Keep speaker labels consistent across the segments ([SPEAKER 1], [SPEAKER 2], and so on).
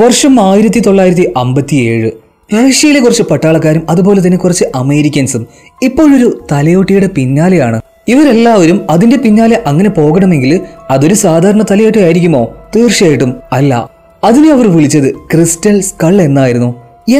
[SPEAKER 1] വർഷം ആയിരത്തി തൊള്ളായിരത്തി അമ്പത്തിയേഴ് റഷ്യയിലെ കുറച്ച് പട്ടാളക്കാരും അതുപോലെ തന്നെ കുറച്ച് അമേരിക്കൻസും ഇപ്പോഴൊരു തലയോട്ടിയുടെ പിന്നാലെയാണ് ഇവരെല്ലാവരും അതിന്റെ പിന്നാലെ അങ്ങനെ പോകണമെങ്കിൽ അതൊരു സാധാരണ തലയോട്ടി ആയിരിക്കുമോ തീർച്ചയായിട്ടും അല്ല അതിനെ അവർ വിളിച്ചത് ക്രിസ്റ്റൽ സ്കൾ എന്നായിരുന്നു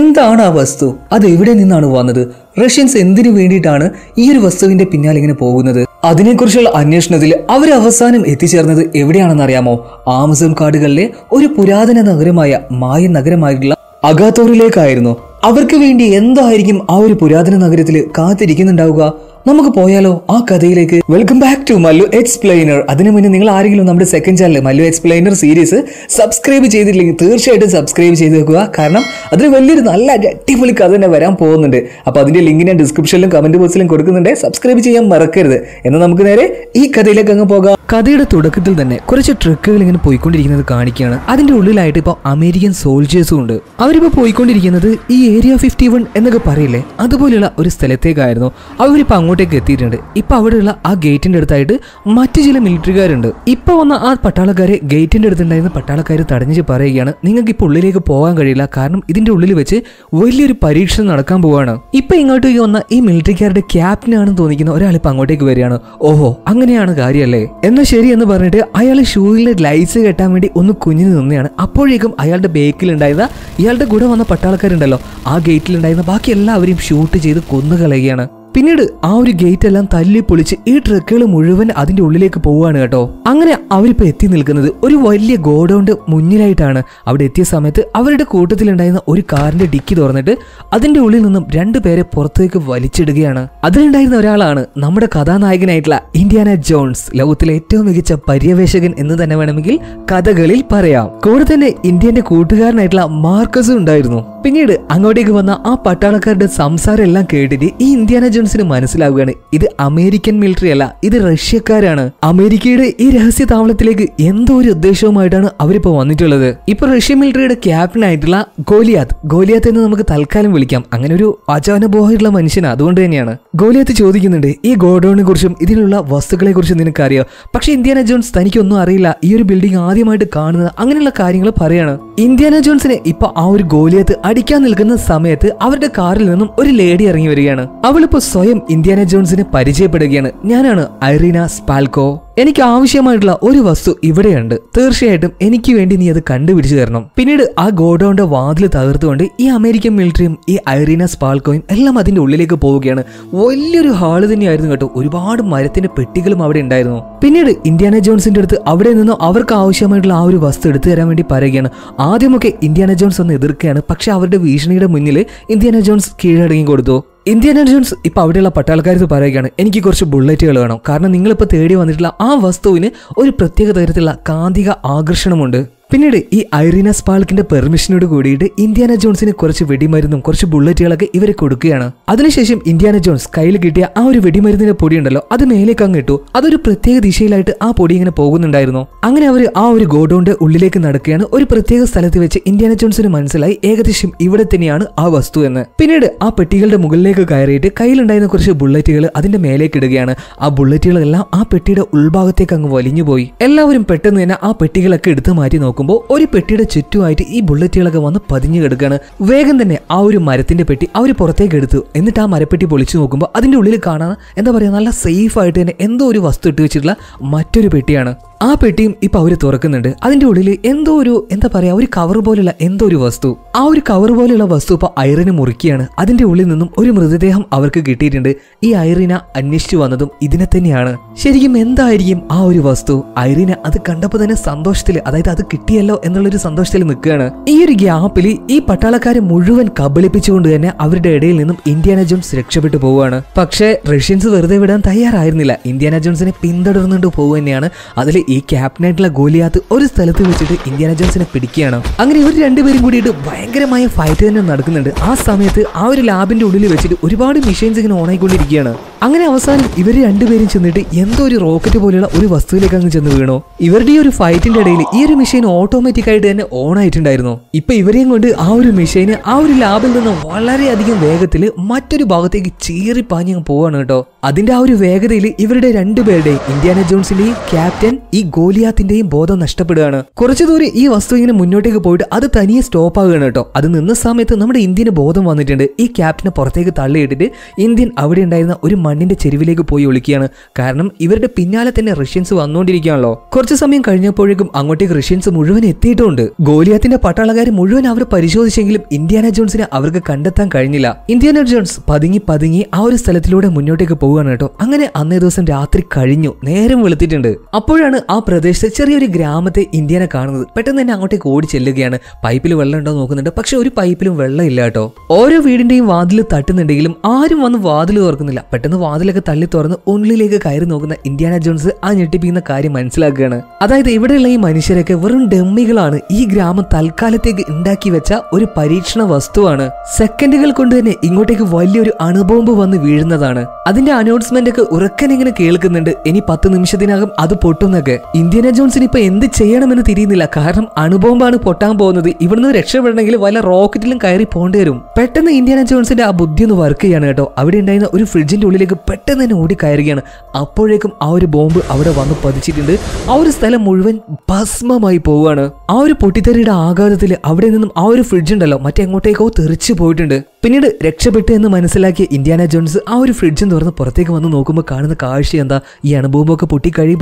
[SPEAKER 1] എന്താണ് ആ വസ്തു അത് എവിടെ നിന്നാണ് വന്നത് റഷ്യൻസ് എന്തിനു വേണ്ടിയിട്ടാണ് ഈ ഒരു വസ്തുവിന്റെ പിന്നാലെ ഇങ്ങനെ പോകുന്നത് അതിനെക്കുറിച്ചുള്ള അന്വേഷണത്തിൽ അവർ അവസാനം എത്തിച്ചേർന്നത് എവിടെയാണെന്ന് അറിയാമോ ആമസോൺ കാടുകളിലെ ഒരു പുരാതന നഗരമായ മായ നഗരമായിട്ടുള്ള അഗാത്തോറിലേക്കായിരുന്നു അവർക്ക് വേണ്ടി എന്തായിരിക്കും ആ ഒരു പുരാതന നഗരത്തിൽ കാത്തിരിക്കുന്നുണ്ടാവുക നമുക്ക് പോയാലോ ആ കഥയിലേക്ക് welcome back to Mallu Explainer അതിനു മുന്നേ നിങ്ങൾ ആരെങ്കിലും നമ്മുടെ second channel Mallu Explainer series subscribe ചെയ്തിട്ടില്ലെങ്കിൽ തീർച്ചയായിട്ടും സബ്സ്ക്രൈബ് ചെയ്ത് വെക്കുക കാരണം അതിന് വലിയൊരു നല്ല അടിപൊളി കഥ തന്നെ വരാൻ പോകുന്നുണ്ട് അപ്പോൾ അതിൻ്റെ ലിങ്ക് ഞാൻ ഡിസ്ക്രിപ്ഷനിലും കമൻറ്റ് ബോക്സിലും കൊടുക്കുന്നുണ്ട് സബ്സ്ക്രൈബ് ചെയ്യാൻ മറക്കരുത് എന്നാൽ നമുക്ക് നേരെ ഈ കഥയിലേക്ക് അങ്ങ് പോകാം കഥയുടെ തുടക്കത്തിൽ തന്നെ കുറച്ച് ട്രക്കുകൾ ഇങ്ങനെ പോയിക്കൊണ്ടിരിക്കുന്നത് കാണിക്കുകയാണ് അതിൻ്റെ ഉള്ളിലായിട്ട് ഇപ്പോൾ അമേരിക്കൻ സോൾജേഴ്സും ഉണ്ട് അവരിപ്പോൾ പോയിക്കൊണ്ടിരിക്കുന്നത് ഈ ഏരിയ ഫിഫ്റ്റി വൺ എന്നൊക്കെ പറയില്ലേ അതുപോലെയുള്ള ഒരു സ്ഥലത്തേക്കായിരുന്നു അവരിപ്പോൾ അങ്ങോട്ടേക്ക് എത്തിയിട്ടുണ്ട് ഇപ്പൊ അവിടെയുള്ള ആ ഗേറ്റിന്റെ അടുത്തായിട്ട് മറ്റു ചില മിലിറ്ററികാരുണ്ട് ഇപ്പൊ വന്ന ആ പട്ടാളക്കാരെ ഗേറ്റിന്റെ അടുത്തുണ്ടായിരുന്ന പട്ടാളക്കാര് തടഞ്ഞു പറയുകയാണ് നിങ്ങൾക്ക് ഇപ്പൊ ഉള്ളിലേക്ക് പോകാൻ കഴിയില്ല കാരണം ഇതിന്റെ ഉള്ളിൽ വെച്ച് വലിയൊരു പരീക്ഷ നടക്കാൻ പോവാണ് ഇപ്പൊ ഇങ്ങോട്ടേക്ക് വന്ന ഈ മിലിറ്ററിക്കാരുടെ ക്യാപ്റ്റനാണെന്ന് തോന്നിക്കുന്ന ഒരാൾ ഇപ്പൊ അങ്ങോട്ടേക്ക് വരികയാണ് ഓഹോ അങ്ങനെയാണ് കാര്യമല്ലേ എന്നാൽ ശരി എന്ന് പറഞ്ഞിട്ട് അയാൾ ഷൂവിലെ ലൈറ്റ്സ് കെട്ടാൻ വേണ്ടി ഒന്ന് കുഞ്ഞു നിന്നെയാണ് അപ്പോഴേക്കും അയാളുടെ ബേക്കിൽ ഉണ്ടായിരുന്ന ഇയാളുടെ കൂടെ വന്ന പട്ടാളക്കാരുണ്ടല്ലോ ആ ഗേറ്റിൽ ഉണ്ടായിരുന്ന ബാക്കി എല്ലാവരെയും ഷൂട്ട് ചെയ്ത് കൊന്നു കളയുകയാണ് പിന്നീട് ആ ഒരു ഗേറ്റ് എല്ലാം തല്ലി പൊളിച്ച് ഈ ട്രക്കുകൾ മുഴുവൻ അതിന്റെ ഉള്ളിലേക്ക് പോവുകയാണ് കേട്ടോ അങ്ങനെ അവരിപ്പോ എത്തി നിൽക്കുന്നത് ഒരു വലിയ ഗോഡൗണ്ട് മുന്നിലായിട്ടാണ് അവിടെ എത്തിയ സമയത്ത് അവരുടെ കൂട്ടത്തിലുണ്ടായിരുന്ന ഒരു കാറിന്റെ ഡിക്കി തുറന്നിട്ട് അതിന്റെ ഉള്ളിൽ നിന്നും പേരെ പുറത്തേക്ക് വലിച്ചിടുകയാണ് അതിലുണ്ടായിരുന്ന ഒരാളാണ് നമ്മുടെ കഥാനായകനായിട്ടുള്ള ഇന്ത്യാന ജോൺസ് ലോകത്തിലെ ഏറ്റവും മികച്ച പര്യവേഷകൻ എന്ന് തന്നെ വേണമെങ്കിൽ കഥകളിൽ പറയാം കൂടെ തന്നെ ഇന്ത്യന്റെ കൂട്ടുകാരനായിട്ടുള്ള മാർക്കസും ഉണ്ടായിരുന്നു പിന്നീട് അങ്ങോട്ടേക്ക് വന്ന ആ പട്ടാളക്കാരുടെ സംസാരം എല്ലാം കേട്ടിട്ട് ഈ ഇന്ത്യാന ഇന്റലിജൻസിന് മനസ്സിലാവുകയാണ് ഇത് അമേരിക്കൻ മിലിറ്ററി അല്ല ഇത് റഷ്യക്കാരാണ് അമേരിക്കയുടെ ഈ രഹസ്യ താവളത്തിലേക്ക് എന്തോ ഒരു ഉദ്ദേശവുമായിട്ടാണ് അവരിപ്പോ വന്നിട്ടുള്ളത് ഇപ്പൊ റഷ്യൻ മിലിറ്ററിയുടെ ക്യാപ്റ്റൻ ആയിട്ടുള്ള ഗോലിയാത്ത് ഗോലിയാത്ത് എന്ന് നമുക്ക് തൽക്കാലം വിളിക്കാം അങ്ങനെ ഒരു അചാനബോഹായിട്ടുള്ള മനുഷ്യനാണ് അതുകൊണ്ട് തന്നെയാണ് ഗോലിയാത്ത് ചോദിക്കുന്നുണ്ട് ഈ ഗോഡൌണിനെ കുറിച്ചും ഇതിലുള്ള വസ്തുക്കളെ കുറിച്ചും നിനക്കറിയോ പക്ഷെ ഇന്ത്യാന ജോൺസ് തനിക്കൊന്നും അറിയില്ല ഈ ഒരു ബിൽഡിംഗ് ആദ്യമായിട്ട് കാണുന്നത് അങ്ങനെയുള്ള കാര്യങ്ങൾ പറയാണ് ഇന്ത്യാന ജോൺസിനെ ഇപ്പൊ ആ ഒരു ഗോലിയാത്ത് അടിക്കാൻ നിൽക്കുന്ന സമയത്ത് അവരുടെ കാറിൽ നിന്നും ഒരു ലേഡി ഇറങ്ങി വരികയാണ് അവളിപ്പോ സ്വയം ഇന്ത്യാന ജോൺസിനെ പരിചയപ്പെടുകയാണ് ഞാനാണ് ഐറീന സ്പാൽക്കോ എനിക്ക് ആവശ്യമായിട്ടുള്ള ഒരു വസ്തു ഇവിടെയുണ്ട് തീർച്ചയായിട്ടും എനിക്ക് വേണ്ടി നീ അത് കണ്ടുപിടിച്ചു തരണം പിന്നീട് ആ ഗോഡൌണിന്റെ വാതിൽ തകർത്തുകൊണ്ട് ഈ അമേരിക്കൻ മിലിറ്ററിയും ഈ ഐറീന സ്പാൽക്കോയും എല്ലാം അതിന്റെ ഉള്ളിലേക്ക് പോവുകയാണ് വലിയൊരു ഹാള് തന്നെയായിരുന്നു കേട്ടോ ഒരുപാട് മരത്തിന്റെ പെട്ടികളും അവിടെ ഉണ്ടായിരുന്നു പിന്നീട് ഇന്ത്യാന ജോൺസിന്റെ അടുത്ത് അവിടെ നിന്നും അവർക്ക് ആവശ്യമായിട്ടുള്ള ആ ഒരു വസ്തു എടുത്തു തരാൻ വേണ്ടി പറയുകയാണ് ആദ്യമൊക്കെ ഇന്ത്യാന ജോൺസ് ഒന്ന് എതിർക്കുകയാണ് പക്ഷെ അവരുടെ ഭീഷണിയുടെ മുന്നിൽ ഇന്ത്യാന ജോൺസ് കീഴടങ്ങി കൊടുത്തു ഇന്ത്യൻ ഏജൻസ് ഇപ്പോൾ അവിടെയുള്ള പട്ടാൾക്കാരത്ത് പറയുകയാണ് എനിക്ക് കുറച്ച് ബുള്ളറ്റുകൾ വേണം കാരണം നിങ്ങളിപ്പോൾ തേടി വന്നിട്ടുള്ള ആ വസ്തുവിന് ഒരു പ്രത്യേക തരത്തിലുള്ള കാന്തിക ആകർഷണമുണ്ട് പിന്നീട് ഈ ഐറീന പാൾക്കിന്റെ പെർമിഷനോട് കൂടിയിട്ട് ഇന്ത്യാന ജോൺസിന് കുറച്ച് വെടിമരുന്നും കുറച്ച് ബുള്ളറ്റുകളൊക്കെ ഇവരെ കൊടുക്കുകയാണ് അതിനുശേഷം ഇന്ത്യാന ജോൺസ് കയ്യിൽ കിട്ടിയ ആ ഒരു വെടിമരുന്നിന്റെ പൊടി ഉണ്ടല്ലോ അത് മേലേക്ക് അങ്ങ് ഇട്ടു അതൊരു പ്രത്യേക ദിശയിലായിട്ട് ആ പൊടി ഇങ്ങനെ പോകുന്നുണ്ടായിരുന്നു അങ്ങനെ അവർ ആ ഒരു ഗോഡൌണിന്റെ ഉള്ളിലേക്ക് നടക്കുകയാണ് ഒരു പ്രത്യേക സ്ഥലത്ത് വെച്ച് ഇന്ത്യാന ജോൺസിന് മനസ്സിലായി ഏകദേശം ഇവിടെ തന്നെയാണ് ആ വസ്തു എന്ന് പിന്നീട് ആ പെട്ടികളുടെ മുകളിലേക്ക് കയറിയിട്ട് കയ്യിലുണ്ടായിരുന്ന കുറച്ച് ബുള്ളറ്റുകൾ അതിന്റെ മേലേക്ക് ഇടുകയാണ് ആ ബുള്ളറ്റുകളെല്ലാം ആ പെട്ടിയുടെ ഉൾഭാഗത്തേക്ക് അങ്ങ് വലിഞ്ഞുപോയി എല്ലാവരും പെട്ടെന്ന് തന്നെ ആ പെട്ടികളൊക്കെ എടുത്തു മാറ്റി നോക്കും നോക്കുമ്പോൾ ഒരു പെട്ടിയുടെ ചുറ്റുമായിട്ട് ഈ ബുള്ളറ്റുകളൊക്കെ വന്ന് പതിഞ്ഞു കിടക്കുകയാണ് വേഗം തന്നെ ആ ഒരു മരത്തിന്റെ പെട്ടി അവർ പുറത്തേക്ക് എടുത്തു എന്നിട്ട് ആ മരപ്പെട്ടി പൊളിച്ചു നോക്കുമ്പോൾ അതിന്റെ ഉള്ളിൽ കാണാൻ എന്താ പറയുക നല്ല സേഫ് ആയിട്ട് തന്നെ എന്തോ ഒരു വസ്തു ഇട്ട് വെച്ചിട്ടുള്ള മറ്റൊരു പെട്ടിയാണ് ആ പെട്ടിയും ഇപ്പൊ അവര് തുറക്കുന്നുണ്ട് അതിന്റെ ഉള്ളിൽ എന്തോ ഒരു എന്താ പറയാ ഒരു കവർ പോലുള്ള എന്തോ ഒരു വസ്തു ആ ഒരു കവർ പോലുള്ള വസ്തു ഇപ്പൊ ഐറിന് മുറിക്കുകയാണ് അതിന്റെ ഉള്ളിൽ നിന്നും ഒരു മൃതദേഹം അവർക്ക് കിട്ടിയിട്ടുണ്ട് ഈ ഐറിന അന്വേഷിച്ചു വന്നതും ഇതിനെ തന്നെയാണ് ശരിക്കും എന്തായിരിക്കും ആ ഒരു വസ്തു ഐറിന അത് കണ്ടപ്പോൾ തന്നെ സന്തോഷത്തിൽ അതായത് അത് കിട്ടിയല്ലോ എന്നുള്ളൊരു സന്തോഷത്തിൽ നിൽക്കുകയാണ് ഈ ഒരു ഗ്യാപ്പിൽ ഈ പട്ടാളക്കാരെ മുഴുവൻ കബളിപ്പിച്ചുകൊണ്ട് തന്നെ അവരുടെ ഇടയിൽ നിന്നും ഇന്ത്യാന ജോൺസ് രക്ഷപ്പെട്ടു പോവുകയാണ് പക്ഷേ റഷ്യൻസ് വെറുതെ വിടാൻ തയ്യാറായിരുന്നില്ല ഇന്ത്യാന ജോൺസിനെ പിന്തുടർന്നുകൊണ്ട് പോകുക തന്നെയാണ് അതിൽ ഈ ക്യാപ്റ്റനായിട്ടുള്ള ഗോലിയാത്ത് ഒരു സ്ഥലത്ത് വെച്ചിട്ട് ഇന്ത്യാന ജോൺസിനെ പിടിക്കുകയാണ് അങ്ങനെ ഇവർ രണ്ടുപേരും കൂടിയിട്ട് ഭയങ്കരമായ ഫൈറ്റ് തന്നെ നടക്കുന്നുണ്ട് ആ സമയത്ത് ആ ഒരു ലാബിന്റെ ഉള്ളിൽ വെച്ചിട്ട് ഒരുപാട് മെഷീൻസ് ഇങ്ങനെ ഓണായിക്കൊണ്ടിരിക്കുകയാണ് അങ്ങനെ അവസാനം ഇവർ രണ്ടുപേരും ചെന്നിട്ട് എന്തോ ഒരു റോക്കറ്റ് പോലെയുള്ള ഒരു വസ്തുവിലേക്ക് അങ്ങ് ചെന്ന് വീണോ ഇവരുടെ ഈ ഒരു ഫൈറ്റിന്റെ ഇടയിൽ ഈ ഒരു മെഷീൻ ഓട്ടോമാറ്റിക് ആയിട്ട് തന്നെ ഓൺ ആയിട്ടുണ്ടായിരുന്നു ഇപ്പൊ ഇവരെയും കൊണ്ട് ആ ഒരു മെഷീന് ആ ഒരു ലാബിൽ നിന്ന് വളരെയധികം വേഗത്തിൽ മറ്റൊരു ഭാഗത്തേക്ക് ചീറി പാഞ്ഞങ്ങ് പോവാണ് കേട്ടോ അതിന്റെ ആ ഒരു വേഗതയിൽ ഇവരുടെ രണ്ടുപേരുടെയും ഇന്ത്യാന ജോൺസിന്റെയും ക്യാപ്റ്റൻ ഈ ഗോലിയാത്തിന്റെയും ബോധം നഷ്ടപ്പെടുകയാണ് കുറച്ചു ദൂരം ഈ വസ്തു ഇങ്ങനെ മുന്നോട്ടേക്ക് പോയിട്ട് അത് തനിയെ സ്റ്റോപ്പ് ആകുകയാണ് കേട്ടോ അത് നിന്ന സമയത്ത് നമ്മുടെ ഇന്ത്യന് ബോധം വന്നിട്ടുണ്ട് ഈ ക്യാപ്റ്റനെ പുറത്തേക്ക് തള്ളിയിട്ടിട്ട് ഇന്ത്യൻ അവിടെ ഉണ്ടായിരുന്ന ഒരു മണ്ണിന്റെ ചെരുവിലേക്ക് പോയി ഒളിക്കുകയാണ് കാരണം ഇവരുടെ പിന്നാലെ തന്നെ റഷ്യൻസ് വന്നുകൊണ്ടിരിക്കുകയാണല്ലോ കുറച്ചു സമയം കഴിഞ്ഞപ്പോഴേക്കും അങ്ങോട്ടേക്ക് റഷ്യൻസ് മുഴുവൻ എത്തിയിട്ടുണ്ട് ഗോലിയാത്തിന്റെ പട്ടാളക്കാർ മുഴുവൻ അവർ പരിശോധിച്ചെങ്കിലും ഇന്ത്യാന ജോൺസിനെ അവർക്ക് കണ്ടെത്താൻ കഴിഞ്ഞില്ല ഇന്ത്യാന ജോൺസ് പതുങ്ങി പതുങ്ങി ആ ഒരു സ്ഥലത്തിലൂടെ മുന്നോട്ടേക്ക് പോവുകയാണ് കേട്ടോ അങ്ങനെ അന്നേ ദിവസം രാത്രി കഴിഞ്ഞു നേരം വെളുത്തിട്ടുണ്ട് അപ്പോഴാണ് ആ പ്രദേശത്തെ ചെറിയൊരു ഗ്രാമത്തെ ഇന്ത്യനെ കാണുന്നത് പെട്ടെന്ന് തന്നെ അങ്ങോട്ടേക്ക് ഓടി ചെല്ലുകയാണ് പൈപ്പിൽ വെള്ളം ഉണ്ടോ നോക്കുന്നുണ്ട് പക്ഷെ ഒരു പൈപ്പിലും വെള്ളം ഇല്ല കേട്ടോ ഓരോ വീടിന്റെയും വാതിൽ തട്ടുന്നുണ്ടെങ്കിലും ആരും വന്ന് വാതിൽ തുറക്കുന്നില്ല പെട്ടെന്ന് വാതിലൊക്കെ തള്ളി തുറന്ന് ഉള്ളിലേക്ക് കയറി നോക്കുന്ന ഇന്ത്യാന ജോൺസ് ആ ഞെട്ടിപ്പിക്കുന്ന കാര്യം മനസ്സിലാക്കുകയാണ് അതായത് ഇവിടെയുള്ള ഈ മനുഷ്യരൊക്കെ വെറും ഡമ്മികളാണ് ഈ ഗ്രാമം തൽക്കാലത്തേക്ക് ഉണ്ടാക്കി വെച്ച ഒരു പരീക്ഷണ വസ്തുവാണ് സെക്കൻഡുകൾ കൊണ്ട് തന്നെ ഇങ്ങോട്ടേക്ക് വലിയൊരു അണുബോംബ് വന്ന് വീഴുന്നതാണ് അതിന്റെ അനൗൺസ്മെന്റ് ഒക്കെ ഉറക്കൻ ഇങ്ങനെ കേൾക്കുന്നുണ്ട് ഇനി പത്ത് നിമിഷത്തിനകം അത് പൊട്ടുന്നൊക്കെ ഇന്ത്യന ജോൺസിന് ഇപ്പൊ എന്ത് ചെയ്യണമെന്ന് തിരിയുന്നില്ല കാരണം അണുബോംബാണ് പൊട്ടാൻ പോകുന്നത് ഇവിടുന്ന് രക്ഷപ്പെടണമെങ്കിൽ വല്ല റോക്കറ്റിലും കയറി പോകേണ്ടി വരും പെട്ടെന്ന് ഇന്ത്യന ജോൺസിന്റെ ആ ബുദ്ധി ഒന്ന് വർക്ക് ചെയ്യാണ് കേട്ടോ അവിടെ ഉണ്ടായിരുന്ന ഒരു ഫ്രിഡ്ജിന്റെ ഉള്ളിലേക്ക് പെട്ടെന്ന് തന്നെ ഓടി കയറുകയാണ് അപ്പോഴേക്കും ആ ഒരു ബോംബ് അവിടെ വന്ന് പതിച്ചിട്ടുണ്ട് ആ ഒരു സ്ഥലം മുഴുവൻ ഭസ്മമായി പോവുകയാണ് ആ ഒരു പൊട്ടിത്തെറിയുടെ ആഘാതത്തിൽ അവിടെ നിന്നും ആ ഒരു ഫ്രിഡ്ജ് ഉണ്ടല്ലോ മറ്റെങ്ങോട്ടേക്കോ തെറിച്ചു പോയിട്ടുണ്ട് പിന്നീട് രക്ഷപ്പെട്ടു എന്ന് മനസ്സിലാക്കിയ ഇന്ത്യാന ജോൺസ് ആ ഒരു ഫ്രിഡ്ജും തുറന്ന് പുറത്തേക്ക് വന്ന് നോക്കുമ്പോൾ കാണുന്ന കാഴ്ച എന്താ ഈ അണുബോംബൊക്കെ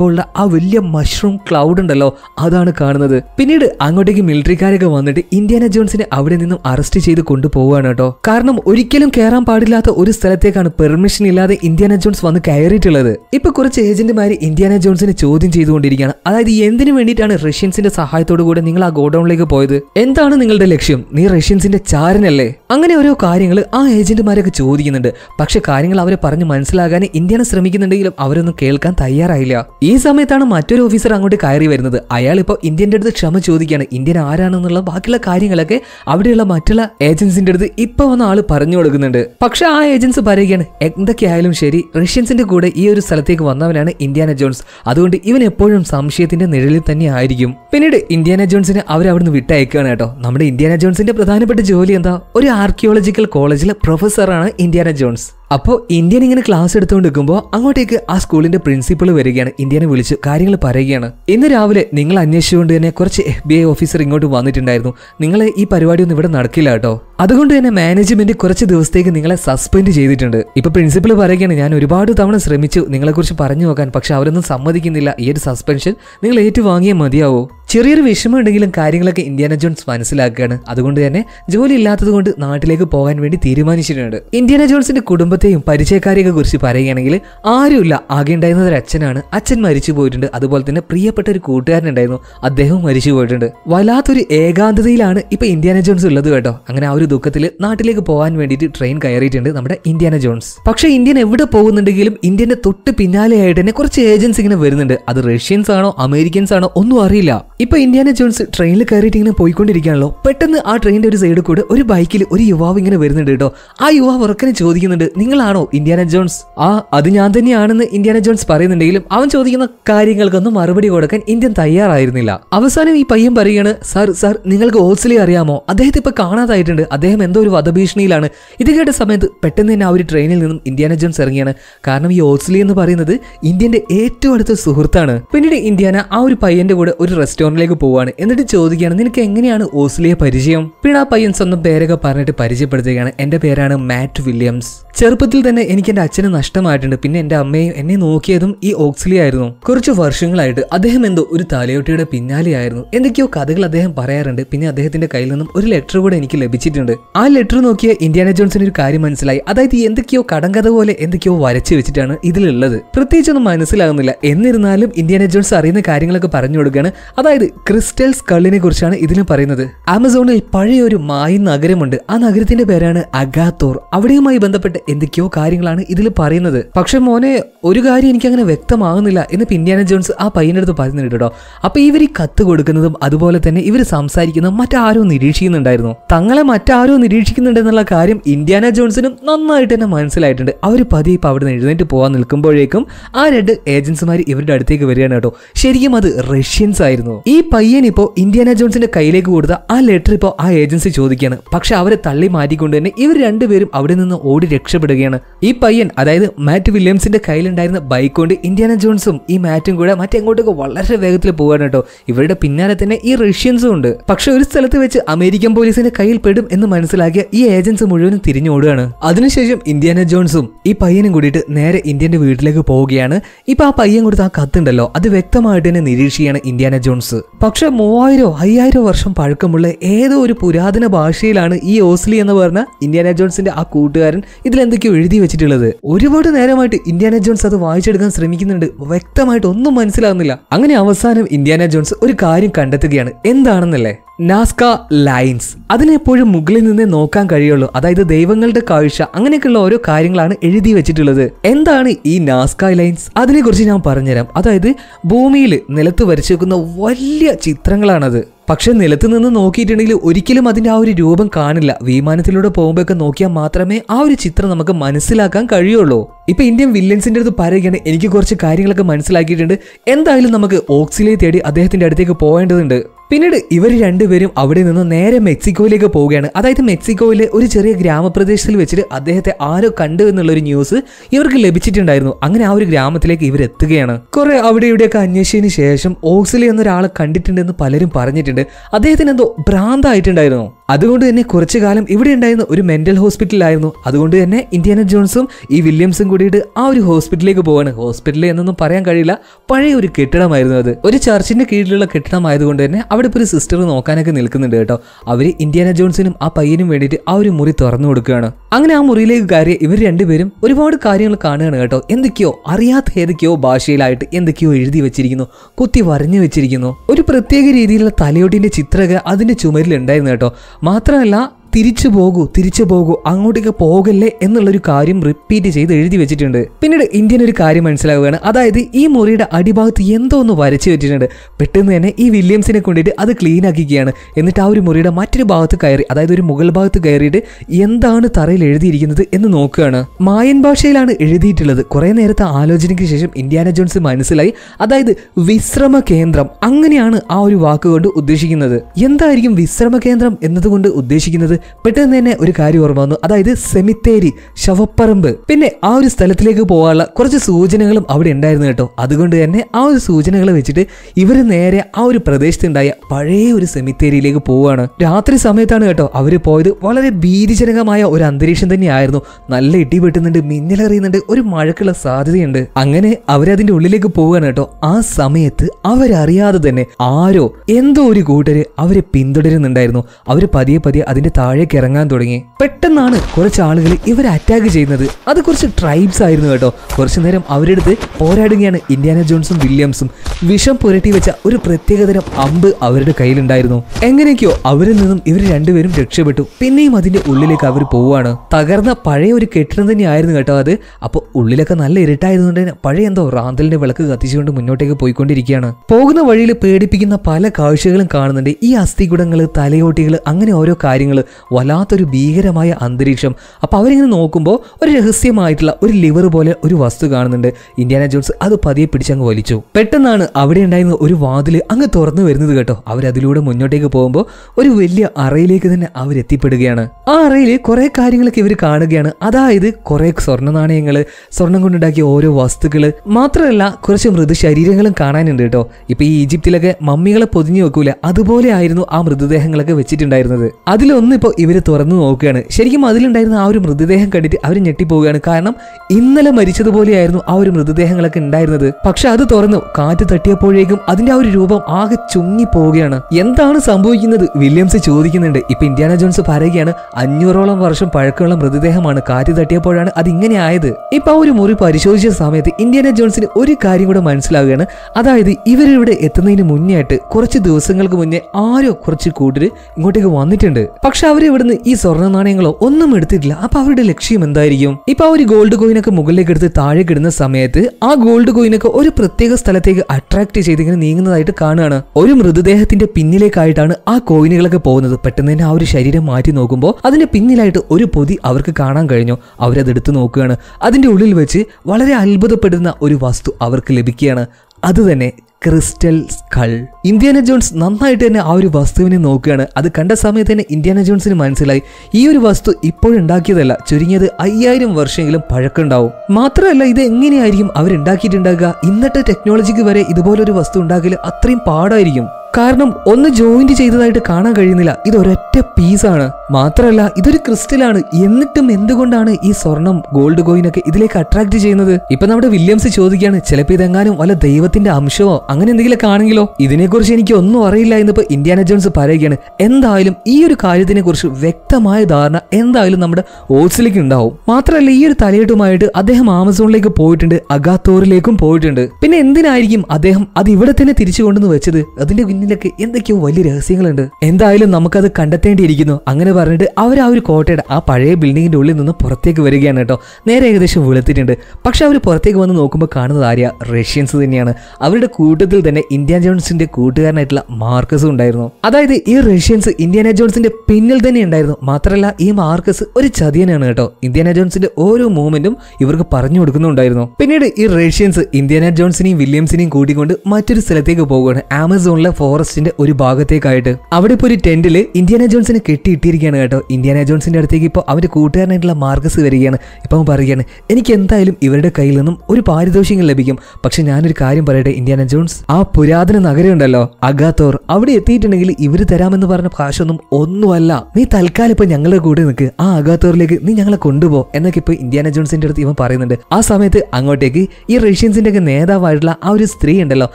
[SPEAKER 1] ഉള്ള ആ വലിയ മഷ്റൂം ക്ലൗഡ് ഉണ്ടല്ലോ അതാണ് കാണുന്നത് പിന്നീട് അങ്ങോട്ടേക്ക് മിലിറ്ററിക്കാരൊക്കെ വന്നിട്ട് ഇന്ത്യാന ജോൺസിനെ അവിടെ നിന്നും അറസ്റ്റ് ചെയ്ത് കൊണ്ടുപോവുകയാണ് കേട്ടോ കാരണം ഒരിക്കലും കയറാൻ പാടില്ലാത്ത ഒരു സ്ഥലത്തേക്കാണ് പെർമിഷൻ ഇല്ലാതെ ഇന്ത്യാന ജോൺസ് വന്ന് കയറിയിട്ടുള്ളത് ഇപ്പൊ കുറച്ച് ഏജന്റുമാര് ഇന്ത്യാന ജോൺസിനെ ചോദ്യം ചെയ്തുകൊണ്ടിരിക്കുകയാണ് അതായത് എന്തിനു വേണ്ടിയിട്ടാണ് റഷ്യൻസിന്റെ സഹായത്തോടു കൂടെ നിങ്ങൾ ആ ഗോഡൌണിലേക്ക് പോയത് എന്താണ് നിങ്ങളുടെ ലക്ഷ്യം നീ റഷ്യൻസിന്റെ ചാരനല്ലേ അങ്ങനെ ഓരോ കാര്യങ്ങൾ ആ ഏജന്റുമാരൊക്കെ ചോദിക്കുന്നുണ്ട് പക്ഷെ കാര്യങ്ങൾ അവരെ പറഞ്ഞ് മനസ്സിലാകാൻ ഇന്ത്യനെ ശ്രമിക്കുന്നുണ്ടെങ്കിലും അവരൊന്നും കേൾക്കാൻ തയ്യാറായില്ല ഈ സമയത്താണ് മറ്റൊരു ഒരു ഓഫീസർ അങ്ങോട്ട് കയറി വരുന്നത് അയാൾ ഇപ്പോൾ ഇന്ത്യൻ്റെ അടുത്ത് ക്ഷമ ചോദിക്കുകയാണ് ഇന്ത്യൻ ആരാണെന്നുള്ള ബാക്കിയുള്ള കാര്യങ്ങളൊക്കെ അവിടെയുള്ള മറ്റുള്ള ഏജൻസിൻ്റെ അടുത്ത് ഇപ്പോൾ വന്ന ആൾ പറഞ്ഞു കൊടുക്കുന്നുണ്ട് പക്ഷെ ആ ഏജൻസ് പറയുകയാണ് എന്തൊക്കെയായാലും ശരി റഷ്യൻസിന്റെ കൂടെ ഈ ഒരു സ്ഥലത്തേക്ക് വന്നവനാണ് ഇന്ത്യാന ജോൺസ് അതുകൊണ്ട് ഇവൻ എപ്പോഴും സംശയത്തിന്റെ നിഴലിൽ തന്നെ ആയിരിക്കും പിന്നീട് ഇന്ത്യാന ജോൺസിനെ അവർ അവിടുന്ന് വിട്ടയക്കുകയാണ് കേട്ടോ നമ്മുടെ ഇന്ത്യാന ജോൺസിന്റെ പ്രധാനപ്പെട്ട ജോലി എന്താ ഒരു ആർക്കിയോളജിക്കൽ കോളേജിലെ പ്രൊഫസറാണ് ഇന്ത്യാന ജോൺസ് അപ്പോൾ ഇന്ത്യൻ ഇങ്ങനെ ക്ലാസ് എടുത്തുകൊണ്ട് നിൽക്കുമ്പോൾ അങ്ങോട്ടേക്ക് ആ സ്കൂളിന്റെ പ്രിൻസിപ്പൾ വരികയാണ് ഇന്ത്യനെ വിളിച്ച് കാര്യങ്ങൾ പറയുകയാണ് ഇന്ന് രാവിലെ നിങ്ങൾ അന്വേഷിച്ചുകൊണ്ട് തന്നെ കുറച്ച് എഫ് ബി ഐ ഓഫീസർ ഇങ്ങോട്ട് വന്നിട്ടുണ്ടായിരുന്നു നിങ്ങൾ ഈ പരിപാടി ഒന്നും ഇവിടെ നടക്കില്ല കേട്ടോ അതുകൊണ്ട് തന്നെ മാനേജ്മെന്റ് കുറച്ച് ദിവസത്തേക്ക് നിങ്ങളെ സസ്പെൻഡ് ചെയ്തിട്ടുണ്ട് ഇപ്പൊ പ്രിൻസിപ്പൾ പറയുകയാണ് ഞാൻ ഒരുപാട് തവണ ശ്രമിച്ചു നിങ്ങളെക്കുറിച്ച് പറഞ്ഞു നോക്കാൻ പക്ഷെ അവരൊന്നും സമ്മതിക്കുന്നില്ല ഈ ഒരു സസ്പെൻഷൻ നിങ്ങൾ ഏറ്റുവാങ്ങിയാൽ മതിയാവോ ചെറിയൊരു വിഷമമുണ്ടെങ്കിലും കാര്യങ്ങളൊക്കെ ഇന്ത്യാന ജോൺസ് മനസ്സിലാക്കുകയാണ് അതുകൊണ്ട് തന്നെ ജോലി ഇല്ലാത്തത് കൊണ്ട് നാട്ടിലേക്ക് പോകാൻ വേണ്ടി തീരുമാനിച്ചിട്ടുണ്ട് ഇന്ത്യാന ജോൺസിന്റെ കുടുംബത്തെയും പരിചയക്കാരെയൊക്കെ കുറിച്ച് പറയുകയാണെങ്കിൽ ആരുമില്ല ആകെ ഉണ്ടായിരുന്നത് ഒരു അച്ഛനാണ് അച്ഛൻ മരിച്ചു പോയിട്ടുണ്ട് അതുപോലെ തന്നെ പ്രിയപ്പെട്ട ഒരു കൂട്ടുകാരൻ ഉണ്ടായിരുന്നു അദ്ദേഹവും മരിച്ചു പോയിട്ടുണ്ട് വല്ലാത്തൊരു ഏകാന്തതയിലാണ് ഇപ്പൊ ഇന്ത്യാന ജോൺസ് ഉള്ളത് കേട്ടോ അങ്ങനെ ആ ഒരു ദുഃഖത്തിൽ നാട്ടിലേക്ക് പോകാൻ വേണ്ടിയിട്ട് ട്രെയിൻ കയറിയിട്ടുണ്ട് നമ്മുടെ ഇന്ത്യാന ജോൺസ് പക്ഷേ ഇന്ത്യൻ എവിടെ പോകുന്നുണ്ടെങ്കിലും ഇന്ത്യന്റെ തൊട്ട് പിന്നാലെയായിട്ട് തന്നെ കുറച്ച് ഏജൻസി ഇങ്ങനെ വരുന്നുണ്ട് അത് റഷ്യൻസ് ആണോ അമേരിക്കൻസ് ആണോ ഒന്നും അറിയില്ല ഇപ്പൊ ഇന്ത്യാന ജോൺസ് ട്രെയിനിൽ കയറിയിട്ട് ഇങ്ങനെ പോയിക്കൊണ്ടിരിക്കുകയാണല്ലോ പെട്ടെന്ന് ആ ട്രെയിനിന്റെ ഒരു സൈഡിൽ കൂടെ ഒരു ബൈക്കിൽ ഒരു യുവാവ് ഇങ്ങനെ വരുന്നുണ്ട് കേട്ടോ ആ യുവാവ് ഉറക്കനെ ചോദിക്കുന്നുണ്ട് നിങ്ങളാണോ ഇന്ത്യാന ജോൺസ് ആ അത് ഞാൻ തന്നെയാണെന്ന് ഇന്ത്യാന ജോൺസ് പറയുന്നുണ്ടെങ്കിലും അവൻ ചോദിക്കുന്ന കാര്യങ്ങൾക്കൊന്നും മറുപടി കൊടുക്കാൻ ഇന്ത്യൻ തയ്യാറായിരുന്നില്ല അവസാനം ഈ പയ്യൻ പറയാണ് സാർ സാർ നിങ്ങൾക്ക് ഓസ്ലി അറിയാമോ അദ്ദേഹത്തെ ഇപ്പൊ കാണാതായിട്ടുണ്ട് അദ്ദേഹം എന്തോ ഒരു വധഭീഷണിയിലാണ് ഇത് കേട്ട സമയത്ത് പെട്ടെന്ന് തന്നെ ആ ഒരു ട്രെയിനിൽ നിന്നും ഇന്ത്യാന ജോൺസ് ഇറങ്ങിയാണ് കാരണം ഈ ഓസ്ലി എന്ന് പറയുന്നത് ഇന്ത്യന്റെ ഏറ്റവും അടുത്ത സുഹൃത്താണ് പിന്നീട് ഇന്ത്യാന ആ ഒരു പയ്യന്റെ കൂടെ ഒരു റെസ്റ്റോറൻറ്റ് ഷോറിലേക്ക് പോവാണ് എന്നിട്ട് ചോദിക്കുകയാണ് നിനക്ക് എങ്ങനെയാണ് ഓസ്ലിയെ പരിചയം പിന്നെ ആ പയ്യൻ സ്വന്തം പേരൊക്കെ പറഞ്ഞിട്ട് പരിചയപ്പെടുത്തുകയാണ് എൻ്റെ പേരാണ് മാറ്റ് വില്യംസ് ചെറുപ്പത്തിൽ തന്നെ എനിക്ക് എൻ്റെ അച്ഛനെ നഷ്ടമായിട്ടുണ്ട് പിന്നെ എൻ്റെ അമ്മയും എന്നെ നോക്കിയതും ഈ ഓക്സ്ലി ആയിരുന്നു കുറച്ച് വർഷങ്ങളായിട്ട് അദ്ദേഹം എന്തോ ഒരു തലയോട്ടിയുടെ പിന്നാലെയായിരുന്നു എന്തൊക്കെയോ കഥകൾ അദ്ദേഹം പറയാറുണ്ട് പിന്നെ അദ്ദേഹത്തിന്റെ കയ്യിൽ നിന്നും ഒരു ലെറ്റർ കൂടെ എനിക്ക് ലഭിച്ചിട്ടുണ്ട് ആ ലെറ്റർ നോക്കിയ ഇന്ത്യാന ജോൺസിന് ഒരു കാര്യം മനസ്സിലായി അതായത് എന്തൊക്കെയോ കടങ്കഥ പോലെ എന്തൊക്കെയോ വരച്ചു വെച്ചിട്ടാണ് ഇതിലുള്ളത് പ്രത്യേകിച്ചൊന്നും മനസ്സിലാകുന്നില്ല എന്നിരുന്നാലും ഇന്ത്യാന ജോൺസ് അറിയുന്ന കാര്യങ്ങളൊക്കെ പറഞ്ഞു കൊടുക്കുകയാണ് അതായത് അതായത് ക്രിസ്റ്റൽസ് കള്ളിനെ കുറിച്ചാണ് ഇതിന് പറയുന്നത് ആമസോണിൽ പഴയ ഒരു മായ നഗരമുണ്ട് ആ നഗരത്തിന്റെ പേരാണ് അഗാത്തോർ അവിടെയുമായി ബന്ധപ്പെട്ട് എന്തൊക്കെയോ കാര്യങ്ങളാണ് ഇതിൽ പറയുന്നത് പക്ഷെ മോനെ ഒരു കാര്യം എനിക്ക് അങ്ങനെ വ്യക്തമാകുന്നില്ല എന്ന് പിന്യാന ജോൺസ് ആ പയ്യൻ്റെ അടുത്ത് പറയുന്നുണ്ട് കേട്ടോ അപ്പൊ ഇവർ ഈ കത്ത് കൊടുക്കുന്നതും അതുപോലെ തന്നെ ഇവർ സംസാരിക്കുന്നതും മറ്റാരോ നിരീക്ഷിക്കുന്നുണ്ടായിരുന്നു തങ്ങളെ മറ്റാരോ നിരീക്ഷിക്കുന്നുണ്ടെന്നുള്ള കാര്യം ഇന്ത്യാന ജോൺസിനും നന്നായിട്ട് തന്നെ മനസ്സിലായിട്ടുണ്ട് അവർ പതിയെ ഇപ്പൊ അവിടെ നിന്ന് എഴുന്നേറ്റ് പോകാൻ നിൽക്കുമ്പോഴേക്കും ആ രണ്ട് ഏജൻസിമാർ ഇവരുടെ അടുത്തേക്ക് വരികയാണ് കേട്ടോ ശരിക്കും അത് റഷ്യൻസ് ആയിരുന്നു ഈ പയ്യൻ ഇപ്പോ ഇന്ത്യാന ജോൺസിന്റെ കയ്യിലേക്ക് കൊടുത്ത ആ ലെറ്റർ ഇപ്പോ ആ ഏജൻസി ചോദിക്കുകയാണ് പക്ഷെ അവരെ തള്ളി മാറ്റിക്കൊണ്ട് തന്നെ ഇവർ രണ്ടുപേരും അവിടെ നിന്ന് ഓടി രക്ഷപ്പെടുകയാണ് ഈ പയ്യൻ അതായത് മാറ്റ് വില്യംസിന്റെ കയ്യിലുണ്ടായിരുന്ന ബൈക്ക് കൊണ്ട് ഇന്ത്യാന ജോൺസും ഈ മാറ്റും കൂടെ മറ്റെങ്ങോട്ടൊക്കെ വളരെ വേഗത്തിൽ പോവാണ് കേട്ടോ ഇവരുടെ പിന്നാലെ തന്നെ ഈ റഷ്യൻസും ഉണ്ട് പക്ഷെ ഒരു സ്ഥലത്ത് വെച്ച് അമേരിക്കൻ പോലീസിന്റെ കയ്യിൽ പെടും എന്ന് മനസ്സിലാക്കിയ ഈ ഏജൻസ് മുഴുവനും തിരിഞ്ഞോടുകയാണ് അതിനുശേഷം ഇന്ത്യാന ജോൺസും ഈ പയ്യനും കൂടിയിട്ട് നേരെ ഇന്ത്യന്റെ വീട്ടിലേക്ക് പോവുകയാണ് ഇപ്പൊ ആ പയ്യൻ കൊടുത്ത് ആ കത്തുണ്ടല്ലോ അത് വ്യക്തമായിട്ട് തന്നെ നിരീക്ഷിക്കുകയാണ് ഇന്ത്യാന ജോൺസ് പക്ഷെ മൂവായിരോ അയ്യായിരോ വർഷം പഴക്കമുള്ള ഏതോ ഒരു പുരാതന ഭാഷയിലാണ് ഈ ഓസ്ലി എന്ന് പറഞ്ഞ ഇന്ത്യാന ജോൺസിന്റെ ആ കൂട്ടുകാരൻ എന്തൊക്കെയോ എഴുതി വെച്ചിട്ടുള്ളത് ഒരുപാട് നേരമായിട്ട് ഇന്ത്യാന ജോൺസ് അത് വായിച്ചെടുക്കാൻ ശ്രമിക്കുന്നുണ്ട് വ്യക്തമായിട്ട് ഒന്നും മനസ്സിലാകുന്നില്ല അങ്ങനെ അവസാനം ഇന്ത്യാന ജോൺസ് ഒരു കാര്യം കണ്ടെത്തുകയാണ് എന്താണെന്നല്ലേ നാസ്ക ലൈൻസ് അതിനെപ്പോഴും മുകളിൽ നിന്നേ നോക്കാൻ കഴിയുള്ളൂ അതായത് ദൈവങ്ങളുടെ കാഴ്ച അങ്ങനെയൊക്കെയുള്ള ഓരോ കാര്യങ്ങളാണ് എഴുതി വെച്ചിട്ടുള്ളത് എന്താണ് ഈ നാസ്ക ലൈൻസ് അതിനെക്കുറിച്ച് ഞാൻ പറഞ്ഞുതരാം അതായത് ഭൂമിയിൽ നിലത്ത് വരച്ചിരിക്കുന്ന വലിയ ചിത്രങ്ങളാണത് പക്ഷെ നിലത്ത് നിന്ന് നോക്കിയിട്ടുണ്ടെങ്കിൽ ഒരിക്കലും അതിൻ്റെ ആ ഒരു രൂപം കാണില്ല വിമാനത്തിലൂടെ പോകുമ്പോഴൊക്കെ നോക്കിയാൽ മാത്രമേ ആ ഒരു ചിത്രം നമുക്ക് മനസ്സിലാക്കാൻ കഴിയുള്ളൂ ഇപ്പൊ ഇന്ത്യൻ വില്യൻസിന്റെ അടുത്ത് പറയുകയാണ് എനിക്ക് കുറച്ച് കാര്യങ്ങളൊക്കെ മനസ്സിലാക്കിയിട്ടുണ്ട് എന്തായാലും നമുക്ക് ഓക്സിലെ തേടി അദ്ദേഹത്തിന്റെ അടുത്തേക്ക് പോകേണ്ടതുണ്ട് പിന്നീട് ഇവർ രണ്ടുപേരും അവിടെ നിന്ന് നേരെ മെക്സിക്കോയിലേക്ക് പോവുകയാണ് അതായത് മെക്സിക്കോയിലെ ഒരു ചെറിയ ഗ്രാമപ്രദേശത്തിൽ വെച്ചിട്ട് അദ്ദേഹത്തെ ആരോ കണ്ടു എന്നുള്ളൊരു ന്യൂസ് ഇവർക്ക് ലഭിച്ചിട്ടുണ്ടായിരുന്നു അങ്ങനെ ആ ഒരു ഗ്രാമത്തിലേക്ക് ഇവർ എത്തുകയാണ് കുറെ അവിടെ ഇവിടെയൊക്കെ അന്വേഷിച്ചതിന് ശേഷം ഓക്സിലി എന്നൊരാളെ കണ്ടിട്ടുണ്ടെന്ന് പലരും പറഞ്ഞിട്ടുണ്ട് അദ്ദേഹത്തിന് എന്തോ ഭ്രാന്തായിട്ടുണ്ടായിരുന്നു അതുകൊണ്ട് തന്നെ കുറച്ചു കാലം ഇവിടെ ഉണ്ടായിരുന്ന ഒരു മെന്റൽ ഹോസ്പിറ്റലായിരുന്നു അതുകൊണ്ട് തന്നെ ഇന്ത്യാന ജോൺസും ഈ വില്യംസും കൂടിയിട്ട് ആ ഒരു ഹോസ്പിറ്റലിലേക്ക് പോവാണ് ഹോസ്പിറ്റൽ എന്നൊന്നും പറയാൻ കഴിയില്ല പഴയ ഒരു കെട്ടിടമായിരുന്നു അത് ഒരു ചർച്ചിന്റെ കീഴിലുള്ള കെട്ടിടമായതുകൊണ്ട് തന്നെ അവിടെ ഇപ്പോൾ ഒരു സിസ്റ്റർ നോക്കാനൊക്കെ നിൽക്കുന്നുണ്ട് കേട്ടോ അവർ ഇന്ത്യാന ജോൺസിനും ആ പയ്യനും വേണ്ടിയിട്ട് ആ ഒരു മുറി തുറന്നു കൊടുക്കുകയാണ് അങ്ങനെ ആ മുറിയിലേക്ക് കയറി ഇവർ രണ്ടുപേരും ഒരുപാട് കാര്യങ്ങൾ കാണുകയാണ് കേട്ടോ എന്തൊക്കെയോ അറിയാത്ത ഏതൊക്കെയോ ഭാഷയിലായിട്ട് എന്തൊക്കെയോ എഴുതി വെച്ചിരിക്കുന്നു കുത്തി വരഞ്ഞു വെച്ചിരിക്കുന്നു ഒരു പ്രത്യേക രീതിയിലുള്ള തലയോട്ടിന്റെ ചിത്രമൊക്കെ അതിന്റെ ചുമരിലുണ്ടായിരുന്നു കേട്ടോ Matrela. തിരിച്ചു പോകൂ തിരിച്ചു പോകൂ അങ്ങോട്ടേക്ക് പോകല്ലേ എന്നുള്ളൊരു കാര്യം റിപ്പീറ്റ് ചെയ്ത് എഴുതി വെച്ചിട്ടുണ്ട് പിന്നീട് ഇന്ത്യൻ ഒരു കാര്യം മനസ്സിലാവുകയാണ് അതായത് ഈ മുറിയുടെ അടിഭാഗത്ത് എന്തോ ഒന്ന് വരച്ചു വെച്ചിട്ടുണ്ട് പെട്ടെന്ന് തന്നെ ഈ വില്യംസിനെ കൊണ്ടിട്ട് അത് ക്ലീൻ ആക്കിയാണ് എന്നിട്ട് ആ ഒരു മുറിയുടെ മറ്റൊരു ഭാഗത്ത് കയറി അതായത് ഒരു മുകൾ ഭാഗത്ത് കയറിയിട്ട് എന്താണ് തറയിൽ എഴുതിയിരിക്കുന്നത് എന്ന് നോക്കുകയാണ് മായൻ ഭാഷയിലാണ് എഴുതിയിട്ടുള്ളത് കുറെ നേരത്തെ ആലോചനയ്ക്ക് ശേഷം ഇന്ത്യാന ജോൺസ് മനസ്സിലായി അതായത് വിശ്രമ കേന്ദ്രം അങ്ങനെയാണ് ആ ഒരു വാക്കുകൊണ്ട് ഉദ്ദേശിക്കുന്നത് എന്തായിരിക്കും വിശ്രമ കേന്ദ്രം എന്നതുകൊണ്ട് ഉദ്ദേശിക്കുന്നത് പെട്ടെന്ന് തന്നെ ഒരു കാര്യം ഓർമ്മ വന്നു അതായത് സെമിത്തേരി ശവപ്പറമ്പ് പിന്നെ ആ ഒരു സ്ഥലത്തിലേക്ക് പോകാനുള്ള കുറച്ച് സൂചനകളും അവിടെ ഉണ്ടായിരുന്നു കേട്ടോ അതുകൊണ്ട് തന്നെ ആ ഒരു സൂചനകൾ വെച്ചിട്ട് ഇവർ നേരെ ആ ഒരു പ്രദേശത്തുണ്ടായ പഴയ ഒരു സെമിത്തേരിയിലേക്ക് പോവുകയാണ് രാത്രി സമയത്താണ് കേട്ടോ അവർ പോയത് വളരെ ഭീതിജനകമായ ഒരു അന്തരീക്ഷം തന്നെയായിരുന്നു നല്ല ഇട്ടി വെട്ടുന്നുണ്ട് മിന്നലെറിയുന്നുണ്ട് ഒരു മഴക്കുള്ള സാധ്യതയുണ്ട് അങ്ങനെ അവരതിന്റെ ഉള്ളിലേക്ക് പോവുകയാണ് കേട്ടോ ആ സമയത്ത് അവരറിയാതെ തന്നെ ആരോ എന്തോ ഒരു കൂട്ടര് അവരെ പിന്തുടരുന്നുണ്ടായിരുന്നു അവർ പതിയെ പതിയെ അതിന്റെ താഴെ താഴേക്ക് ഇറങ്ങാൻ തുടങ്ങി പെട്ടെന്നാണ് കുറച്ച് ആളുകൾ ഇവരെ അറ്റാക്ക് ചെയ്യുന്നത് അത് കുറച്ച് ട്രൈബ്സ് ആയിരുന്നു കേട്ടോ കുറച്ചു നേരം അവരെടുത്ത് പോരാടുകയാണ് ഇന്ത്യാന ജോൺസും വില്യംസും വിഷം പുരട്ടി വെച്ച ഒരു പ്രത്യേകതരം അമ്പ് അവരുടെ കയ്യിലുണ്ടായിരുന്നു എങ്ങനെയൊക്കെയോ അവരിൽ നിന്നും ഇവർ രണ്ടുപേരും രക്ഷപ്പെട്ടു പിന്നെയും അതിന്റെ ഉള്ളിലേക്ക് അവർ പോവുകയാണ് തകർന്ന പഴയ ഒരു കെട്ടിടം തന്നെയായിരുന്നു കേട്ടോ അത് അപ്പോൾ ഉള്ളിലൊക്കെ നല്ല ഇരുട്ടായതുകൊണ്ട് തന്നെ പഴയ എന്തോ റാന്തലിന്റെ വിളക്ക് കത്തിച്ചുകൊണ്ട് മുന്നോട്ടേക്ക് പോയിക്കൊണ്ടിരിക്കുകയാണ് പോകുന്ന വഴിയിൽ പേടിപ്പിക്കുന്ന പല കാഴ്ചകളും കാണുന്നുണ്ട് ഈ അസ്ഥികുടങ്ങൾ തലയോട്ടികൾ അങ്ങനെ ഓരോ കാര്യങ്ങൾ വല്ലാത്തൊരു ഭീകരമായ അന്തരീക്ഷം അപ്പോൾ അവരിങ്ങനെ നോക്കുമ്പോൾ ഒരു രഹസ്യമായിട്ടുള്ള ഒരു ലിവർ പോലെ ഒരു വസ്തു കാണുന്നുണ്ട് ഇന്ത്യാന ജോൺസ് അത് പതിയെ പിടിച്ചങ്ങ് വലിച്ചു പെട്ടെന്നാണ് അവിടെ ഉണ്ടായിരുന്ന ഒരു വാതിൽ അങ്ങ് തുറന്നു വരുന്നത് കേട്ടോ അവരതിലൂടെ മുന്നോട്ടേക്ക് പോകുമ്പോൾ ഒരു വലിയ അറയിലേക്ക് തന്നെ അവരെത്തിപ്പെടുകയാണ് ആ അറയിൽ കുറേ കാര്യങ്ങളൊക്കെ ഇവർ കാണുകയാണ് അതായത് കുറേ സ്വർണ്ണ നാണയങ്ങൾ സ്വർണം കൊണ്ടുണ്ടാക്കിയ ഓരോ വസ്തുക്കൾ മാത്രമല്ല കുറച്ച് മൃതശരീരങ്ങളും കാണാനുണ്ട് കേട്ടോ ഇപ്പം ഈ ഈജിപ്തിലൊക്കെ മമ്മികളെ പൊതിഞ്ഞു വെക്കൂല അതുപോലെ ആയിരുന്നു ആ മൃതദേഹങ്ങളൊക്കെ വെച്ചിട്ടുണ്ടായിരുന്നത് അതിലൊന്നും അപ്പോൾ ഇവർ തുറന്നു നോക്കുകയാണ് ശരിക്കും അതിലുണ്ടായിരുന്ന ആ ഒരു മൃതദേഹം കണ്ടിട്ട് അവർ ഞെട്ടിപ്പോവുകയാണ് കാരണം ഇന്നലെ മരിച്ചതുപോലെയായിരുന്നു ആ ഒരു മൃതദേഹങ്ങളൊക്കെ ഉണ്ടായിരുന്നത് പക്ഷെ അത് തുറന്നു കാറ്റ് തട്ടിയപ്പോഴേക്കും അതിന്റെ ആ ഒരു രൂപം ആകെ ചുങ്ങി പോവുകയാണ് എന്താണ് സംഭവിക്കുന്നത് വില്യംസ് ചോദിക്കുന്നുണ്ട് ഇപ്പൊ ഇന്ത്യാന ജോൺസ് പറയുകയാണ് അഞ്ഞൂറോളം വർഷം പഴക്കമുള്ള മൃതദേഹമാണ് കാറ്റ് തട്ടിയപ്പോഴാണ് അത് ഇങ്ങനെ ആയത് ഇപ്പൊ ആ ഒരു മുറി പരിശോധിച്ച സമയത്ത് ഇന്ത്യാന ജോൺസിന് ഒരു കാര്യം കൂടെ മനസ്സിലാവുകയാണ് അതായത് ഇവരിവിടെ എത്തുന്നതിന് മുന്നേ ആയിട്ട് കുറച്ച് ദിവസങ്ങൾക്ക് മുന്നേ ആരോ കുറച്ച് കൂട്ടര് ഇങ്ങോട്ടേക്ക് വന്നിട്ടുണ്ട് പക്ഷെ അവർ അവരിവിടുന്ന് ഈ സ്വർണ്ണ നാണയങ്ങളോ ഒന്നും എടുത്തിട്ടില്ല അപ്പൊ അവരുടെ ലക്ഷ്യം എന്തായിരിക്കും ഇപ്പൊ ആ ഒരു ഗോൾഡ് കോയിനൊക്കെ മുകളിലേക്ക് എടുത്ത് താഴെ കിടുന്ന സമയത്ത് ആ ഗോൾഡ് കോയിനൊക്കെ ഒരു പ്രത്യേക സ്ഥലത്തേക്ക് അട്രാക്ട് ഇങ്ങനെ നീങ്ങുന്നതായിട്ട് കാണുകയാണ് ഒരു മൃതദേഹത്തിന്റെ പിന്നിലേക്കായിട്ടാണ് ആ കോയിനുകളൊക്കെ പോകുന്നത് പെട്ടെന്ന് തന്നെ ആ ഒരു ശരീരം മാറ്റി നോക്കുമ്പോൾ അതിന്റെ പിന്നിലായിട്ട് ഒരു പൊതി അവർക്ക് കാണാൻ കഴിഞ്ഞു അവരത് എടുത്തു നോക്കുകയാണ് അതിന്റെ ഉള്ളിൽ വെച്ച് വളരെ അത്ഭുതപ്പെടുന്ന ഒരു വസ്തു അവർക്ക് ലഭിക്കുകയാണ് അതുതന്നെ ക്രിസ്റ്റൽ സ്കൾ ഇന്ത്യാന ജോൺസ് നന്നായിട്ട് തന്നെ ആ ഒരു വസ്തുവിനെ നോക്കുകയാണ് അത് കണ്ട സമയത്ത് തന്നെ ഇന്ത്യാന ജോൺസിന് മനസ്സിലായി ഈ ഒരു വസ്തു ഇപ്പോഴുണ്ടാക്കിയതല്ല ചുരുങ്ങിയത് അയ്യായിരം വർഷമെങ്കിലും പഴക്കമുണ്ടാവും മാത്രമല്ല ഇത് എങ്ങനെയായിരിക്കും അവരുണ്ടാക്കിയിട്ടുണ്ടാകുക ഇന്നത്തെ ടെക്നോളജിക്ക് വരെ ഇതുപോലൊരു വസ്തു ഉണ്ടാക്കൽ അത്രയും പാടായിരിക്കും കാരണം ഒന്ന് ജോയിന്റ് ചെയ്തതായിട്ട് കാണാൻ കഴിയുന്നില്ല ഇത് ഒരൊറ്റ പീസാണ് മാത്രമല്ല ഇതൊരു ക്രിസ്റ്റലാണ് എന്നിട്ടും എന്തുകൊണ്ടാണ് ഈ സ്വർണം ഗോൾഡ് കോയിൻ ഒക്കെ ഇതിലേക്ക് അട്രാക്ട് ചെയ്യുന്നത് ഇപ്പൊ നമ്മുടെ വില്യംസ് ചോദിക്കുകയാണ് ചിലപ്പോൾ ഇതെങ്ങാനും വല്ല ദൈവത്തിന്റെ അംശമോ അങ്ങനെ എന്തെങ്കിലും കാണെങ്കിലോ ഇതിനെ കുറിച്ച് എനിക്ക് ഒന്നും അറിയില്ല എന്നിപ്പോ ഇന്ത്യാന ജോൺസ് പറയുകയാണ് എന്തായാലും ഈ ഒരു കാര്യത്തിനെ കുറിച്ച് വ്യക്തമായ ധാരണ എന്തായാലും നമ്മുടെ ഓസിലേക്ക് ഉണ്ടാവും മാത്രമല്ല ഈ ഒരു തലയെട്ടുമായിട്ട് അദ്ദേഹം ആമസോണിലേക്ക് പോയിട്ടുണ്ട് അഗാത്തോറിലേക്കും പോയിട്ടുണ്ട് പിന്നെ എന്തിനായിരിക്കും അദ്ദേഹം അത് ഇവിടെ തന്നെ തിരിച്ചു കൊണ്ടുവന്ന് വെച്ചത് അതിന്റെ പിന്നിലൊക്കെ എന്തൊക്കെയോ വലിയ രഹസ്യങ്ങളുണ്ട് എന്തായാലും നമുക്കത് കണ്ടെത്തേണ്ടിയിരിക്കുന്നു അങ്ങനെ പറഞ്ഞിട്ട് അവർ ആ ഒരു കോട്ടയുടെ ആ പഴയ ബിൽഡിങ്ങിന്റെ ഉള്ളിൽ നിന്ന് പുറത്തേക്ക് വരികയാണ് കേട്ടോ നേരെ ഏകദേശം വെളുത്തിട്ടുണ്ട് പക്ഷെ അവർ പുറത്തേക്ക് വന്ന് നോക്കുമ്പോൾ കാണുന്നത് ആര്യ റഷ്യൻസ് തന്നെയാണ് അവരുടെ കൂട്ടത്തിൽ തന്നെ ഇന്ത്യ ജോൺസിന്റെ കൂട്ടുകാരനായിട്ടുള്ള മാർക്കസും ഉണ്ടായിരുന്നു അതായത് ഈ റഷ്യൻസ് ഇന്ത്യാന ജോൺസിന്റെ പിന്നിൽ തന്നെ ഉണ്ടായിരുന്നു മാത്രമല്ല ഈ മാർക്കസ് ഒരു ചതിയനാണ് കേട്ടോ ഇന്ത്യാന ജോൺസിന്റെ ഓരോ മൂവ്മെന്റും ഇവർക്ക് പറഞ്ഞു കൊടുക്കുന്നുണ്ടായിരുന്നു പിന്നീട് ഈ റഷ്യൻസ് ഇന്ത്യാന ജോൺസിനെയും വില്യംസിനെയും കൂട്ടിക്കൊണ്ട് മറ്റൊരു സ്ഥലത്തേക്ക് പോവുകയാണ് ആമസോണിലെ ഫോറസ്റ്റിന്റെ ഒരു ഭാഗത്തേക്കായിട്ട് അവിടെ ഇപ്പോൾ ഒരു ടെന്റിൽ ഇന്ത്യാന ജോൺസിനെ കെട്ടിയിട്ടിരിക്കുകയാണ് കേട്ടോ ഇന്ത്യാന ജോൺസിന്റെ അടുത്തേക്ക് ഇപ്പോൾ അവന്റെ കൂട്ടുകാരനായിട്ടുള്ള മാർക്കസ് വരികയാണ് ഇപ്പം പറയുകയാണ് എനിക്ക് എന്തായാലും ഇവരുടെ കയ്യിൽ നിന്നും ഒരു പാരിതോഷികം ലഭിക്കും പക്ഷെ ഞാനൊരു കാര്യം പറയട്ടെ ഇന്ത്യാന ജോൺസ് ആ പുരാതന നഗരം ഉണ്ടല്ലോ അഗാത്തോർ അവിടെ എത്തിയിട്ടുണ്ടെങ്കിൽ ഇവര് തരാമെന്ന് പറഞ്ഞ കാശൊന്നും ഒന്നുമല്ല നീ തൽക്കാലം ഇപ്പൊ ഞങ്ങളുടെ കൂടെ നിൽക്ക് ആ അഗാത്തോറിലേക്ക് നീ ഞങ്ങളെ കൊണ്ടുപോ എന്നൊക്കെ ഇപ്പൊ ഇന്ത്യാന ജോൺസിന്റെ അടുത്ത് ഇവൻ പറയുന്നുണ്ട് ആ സമയത്ത് അങ്ങോട്ടേക്ക് ഈ റഷ്യൻസിന്റെ ഒക്കെ നേതാവായിട്ടുള്ള ആ ഒരു സ്ത്രീ ഉണ്ടല്ലോ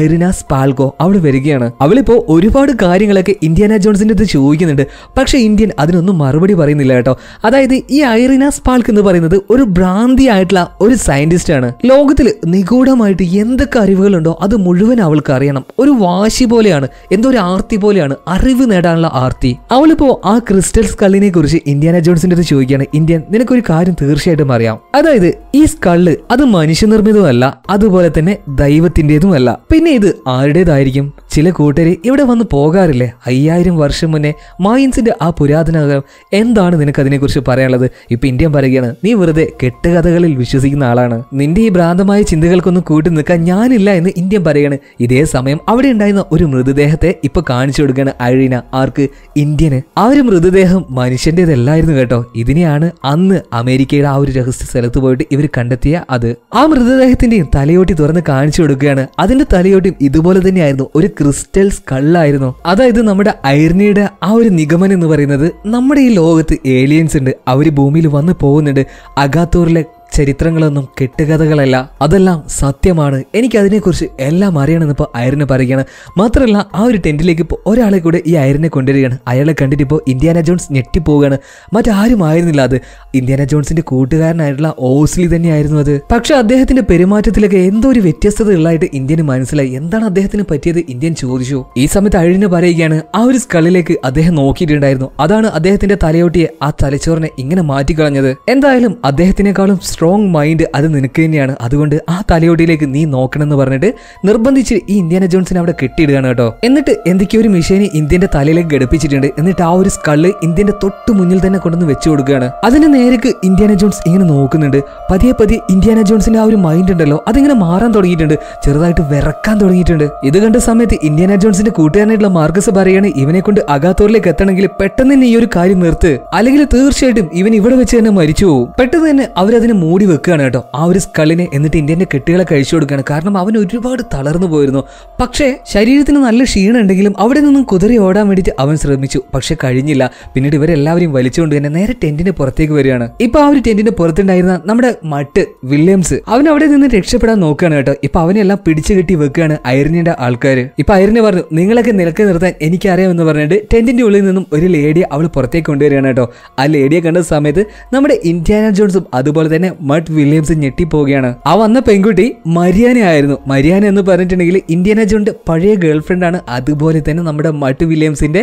[SPEAKER 1] ഐറിന സ്പാൽകോ അവള് വരികയാണ് അവളിപ്പോ ഒരുപാട് കാര്യങ്ങളൊക്കെ ഇന്ത്യാന ജോൺസിന്റെ അടുത്ത് ചോദിക്കുന്നുണ്ട് പക്ഷെ ഇന്ത്യൻ അതിനൊന്നും മറുപടി പറയുന്നില്ല കേട്ടോ അതായത് ഈ ഐറിന സ്പാൾക്ക് എന്ന് പറയുന്നത് ഒരു ഭ്രാന്തി ആയിട്ടുള്ള ഒരു സയന്റിസ്റ്റ് ആണ് ലോകത്തിൽ നിഗൂഢമായിട്ട് എന്തൊക്കെ അറിവുകളുണ്ടോ അത് മുഴുവൻ അവൾക്ക് അറിയണം ഒരു വാശി പോലെയാണ് എന്തോ ഒരു ആർത്തി പോലെയാണ് അറിവ് നേടാനുള്ള ആർത്തി അവളിപ്പോ ആ ക്രിസ്റ്റൽ സ്കള്ളിനെ കുറിച്ച് ഇന്ത്യാന ജോൺസിന്റെ അടുത്ത് ചോദിക്കുകയാണ് ഇന്ത്യൻ നിനക്കൊരു കാര്യം തീർച്ചയായിട്ടും അറിയാം അതായത് ഈ സ്കള്ള് അത് മനുഷ്യനിർമ്മിതമല്ല അതുപോലെ തന്നെ ദൈവത്തിന്റേതുമല്ല പിന്നെ ഇത് ആരുടേതായിരിക്കും ചില കൂട്ടര് ഇവിടെ വന്ന് പോകാറില്ലേ അയ്യായിരം വർഷം മുന്നേ മായിൻസിൻ്റെ ആ പുരാതനകം എന്താണ് നിനക്ക് അതിനെക്കുറിച്ച് പറയാനുള്ളത് ഇപ്പൊ ഇന്ത്യൻ പറയുകയാണ് നീ വെറുതെ കെട്ടുകഥകളിൽ വിശ്വസിക്കുന്ന ആളാണ് നിന്റെ ഈ ഭ്രാന്തമായ ചിന്തകൾക്കൊന്നും കൂട്ടി നിൽക്കാൻ ഞാനില്ല എന്ന് ഇന്ത്യൻ പറയാണ് ഇതേ സമയം അവിടെ ഉണ്ടായിരുന്ന ഒരു മൃതദേഹത്തെ ഇപ്പൊ കാണിച്ചു കൊടുക്കുകയാണ് അഴീന ആർക്ക് ഇന്ത്യന് ആ ഒരു മൃതദേഹം മനുഷ്യന്റേതല്ലായിരുന്നു കേട്ടോ ഇതിനെയാണ് അന്ന് അമേരിക്കയുടെ ആ ഒരു രഹസ്യ സ്ഥലത്ത് പോയിട്ട് ഇവർ കണ്ടെത്തിയ അത് ആ മൃതദേഹത്തിന്റെയും തലയോട്ടി തുറന്ന് കാണിച്ചു കൊടുക്കുകയാണ് അതിന്റെ തലയോട്ടിയും ഇതുപോലെ തന്നെയായിരുന്നു ഒരു ക്രിസ്റ്റൽസ് സ്കള്ളായിരുന്നു അതായത് നമ്മുടെ ഐർണിയുടെ ആ ഒരു നിഗമനം എന്ന് പറയുന്നത് നമ്മുടെ ഈ ലോകത്ത് ഏലിയൻസ് ഉണ്ട് അവർ ഭൂമിയിൽ വന്ന് പോകുന്നുണ്ട് അഗാത്തൂറിലെ ചരിത്രങ്ങളൊന്നും കെട്ടുകഥകളല്ല അതെല്ലാം സത്യമാണ് എനിക്ക് അതിനെക്കുറിച്ച് എല്ലാം അറിയണമെന്ന് ഇപ്പോൾ അയറിന് പറയുകയാണ് മാത്രമല്ല ആ ഒരു ടെൻറ്റിലേക്ക് ഇപ്പോൾ ഒരാളെ കൂടെ ഈ അയറിനെ കൊണ്ടുവരികയാണ് അയാളെ കണ്ടിട്ട് ഇപ്പോൾ ഇന്ത്യാന ജോൺസ് ഞെട്ടിപ്പോവുകയാണ് മറ്റാരും ആയിരുന്നില്ല അത് ഇന്ത്യാന ജോൺസിന്റെ കൂട്ടുകാരനായിട്ടുള്ള ഓസ്ലി തന്നെയായിരുന്നു അത് പക്ഷെ അദ്ദേഹത്തിന്റെ പെരുമാറ്റത്തിലൊക്കെ എന്തോ ഒരു വ്യത്യസ്തത ഉള്ളതായിട്ട് ഇന്ത്യന് മനസ്സിലായി എന്താണ് അദ്ദേഹത്തിന് പറ്റിയത് ഇന്ത്യൻ ചോദിച്ചു ഈ സമയത്ത് അഴിന് പറയുകയാണ് ആ ഒരു സ്കള്ളിലേക്ക് അദ്ദേഹം നോക്കിയിട്ടുണ്ടായിരുന്നു അതാണ് അദ്ദേഹത്തിന്റെ തലയോട്ടിയെ ആ തലച്ചോറിനെ ഇങ്ങനെ മാറ്റിക്കളഞ്ഞത് എന്തായാലും അദ്ദേഹത്തിനേക്കാളും സ്ട്രോങ് മൈൻഡ് അത് നിനക്ക് തന്നെയാണ് അതുകൊണ്ട് ആ തലയോടിയിലേക്ക് നീ നോക്കണമെന്ന് പറഞ്ഞിട്ട് നിർബന്ധിച്ച് ഈ ഇന്ത്യാന ജോൺസിനെ അവിടെ കെട്ടിയിടുകയാണ് കേട്ടോ എന്നിട്ട് എന്തൊക്കെയോ ഒരു മെഷീനെ ഇന്ത്യന്റെ തലയിലേക്ക് ഘടിപ്പിച്ചിട്ടുണ്ട് എന്നിട്ട് ആ ഒരു സ്കള് ഇന്ത്യന്റെ തൊട്ട് മുന്നിൽ തന്നെ കൊണ്ടുവന്ന് വെച്ചു കൊടുക്കുകയാണ് അതിന് നേരക്ക് ഇന്ത്യാന ജോൺസ് ഇങ്ങനെ നോക്കുന്നുണ്ട് പതിയെ പതിയെ ഇന്ത്യാന ജോൺസിന്റെ ആ ഒരു മൈൻഡ് ഉണ്ടല്ലോ അതിങ്ങനെ മാറാൻ തുടങ്ങിയിട്ടുണ്ട് ചെറുതായിട്ട് വിറക്കാൻ തുടങ്ങിയിട്ടുണ്ട് ഇത് കണ്ട സമയത്ത് ഇന്ത്യാന ജോൺസിന്റെ കൂട്ടുകാരനായിട്ടുള്ള മാർഗസ് പറയാണ് ഇവനെ കൊണ്ട് അഗാത്തോറിലേക്ക് എത്തണമെങ്കിൽ പെട്ടെന്ന് തന്നെ ഈ ഒരു കാര്യം നിർത്ത് അല്ലെങ്കിൽ തീർച്ചയായിട്ടും ഇവൻ ഇവിടെ വെച്ച് തന്നെ മരിച്ചു പോകും പെട്ടെന്ന് തന്നെ അവരതിന് മൂടി മൂടി വെക്കുകയാണ് കേട്ടോ ആ ഒരു സ്കളിനെ എന്നിട്ട് ഇന്ത്യൻ്റെ കെട്ടുകളെ കഴിച്ചു കൊടുക്കുകയാണ് കാരണം അവൻ ഒരുപാട് തളർന്നു പോയിരുന്നു പക്ഷേ ശരീരത്തിന് നല്ല ക്ഷീണമുണ്ടെങ്കിലും അവിടെ നിന്നും കുതിരി ഓടാൻ വേണ്ടിയിട്ട് അവൻ ശ്രമിച്ചു പക്ഷെ കഴിഞ്ഞില്ല പിന്നീട് ഇവരെല്ലാവരും വലിച്ചുകൊണ്ട് തന്നെ നേരെ ടെന്റിന് പുറത്തേക്ക് വരികയാണ് ഇപ്പോൾ ആ ഒരു ടെന്റിന് പുറത്തുണ്ടായിരുന്ന നമ്മുടെ മട്ട് വില്യംസ് അവൻ അവിടെ നിന്ന് രക്ഷപ്പെടാൻ നോക്കുകയാണ് കേട്ടോ ഇപ്പം അവനെല്ലാം പിടിച്ചു കെട്ടി വെക്കുകയാണ് ഐറിനിയുടെ ആൾക്കാർ ഇപ്പം ഐറിന് പറഞ്ഞു നിങ്ങളൊക്കെ നിലക്ക് നിർത്താൻ എനിക്കറിയാമെന്ന് പറഞ്ഞിട്ട് ടെന്റിന്റെ ഉള്ളിൽ നിന്നും ഒരു ലേഡിയെ അവൾ പുറത്തേക്ക് കൊണ്ടുവരികയാണ് കേട്ടോ ആ ലേഡിയെ കണ്ട സമയത്ത് നമ്മുടെ ഇന്ത്യാന ജോൺസും അതുപോലെ തന്നെ മട്ട് വില്യംസ് ഞെട്ടിപ്പോവുകയാണ് ആ വന്ന പെൺകുട്ടി മരിയാന ആയിരുന്നു മരിയാന എന്ന് പറഞ്ഞിട്ടുണ്ടെങ്കിൽ ഇന്ത്യന ജോണ്ട് പഴയ ഗേൾഫ്രണ്ട് ആണ് അതുപോലെ തന്നെ നമ്മുടെ മട്ട് വില്യംസിന്റെ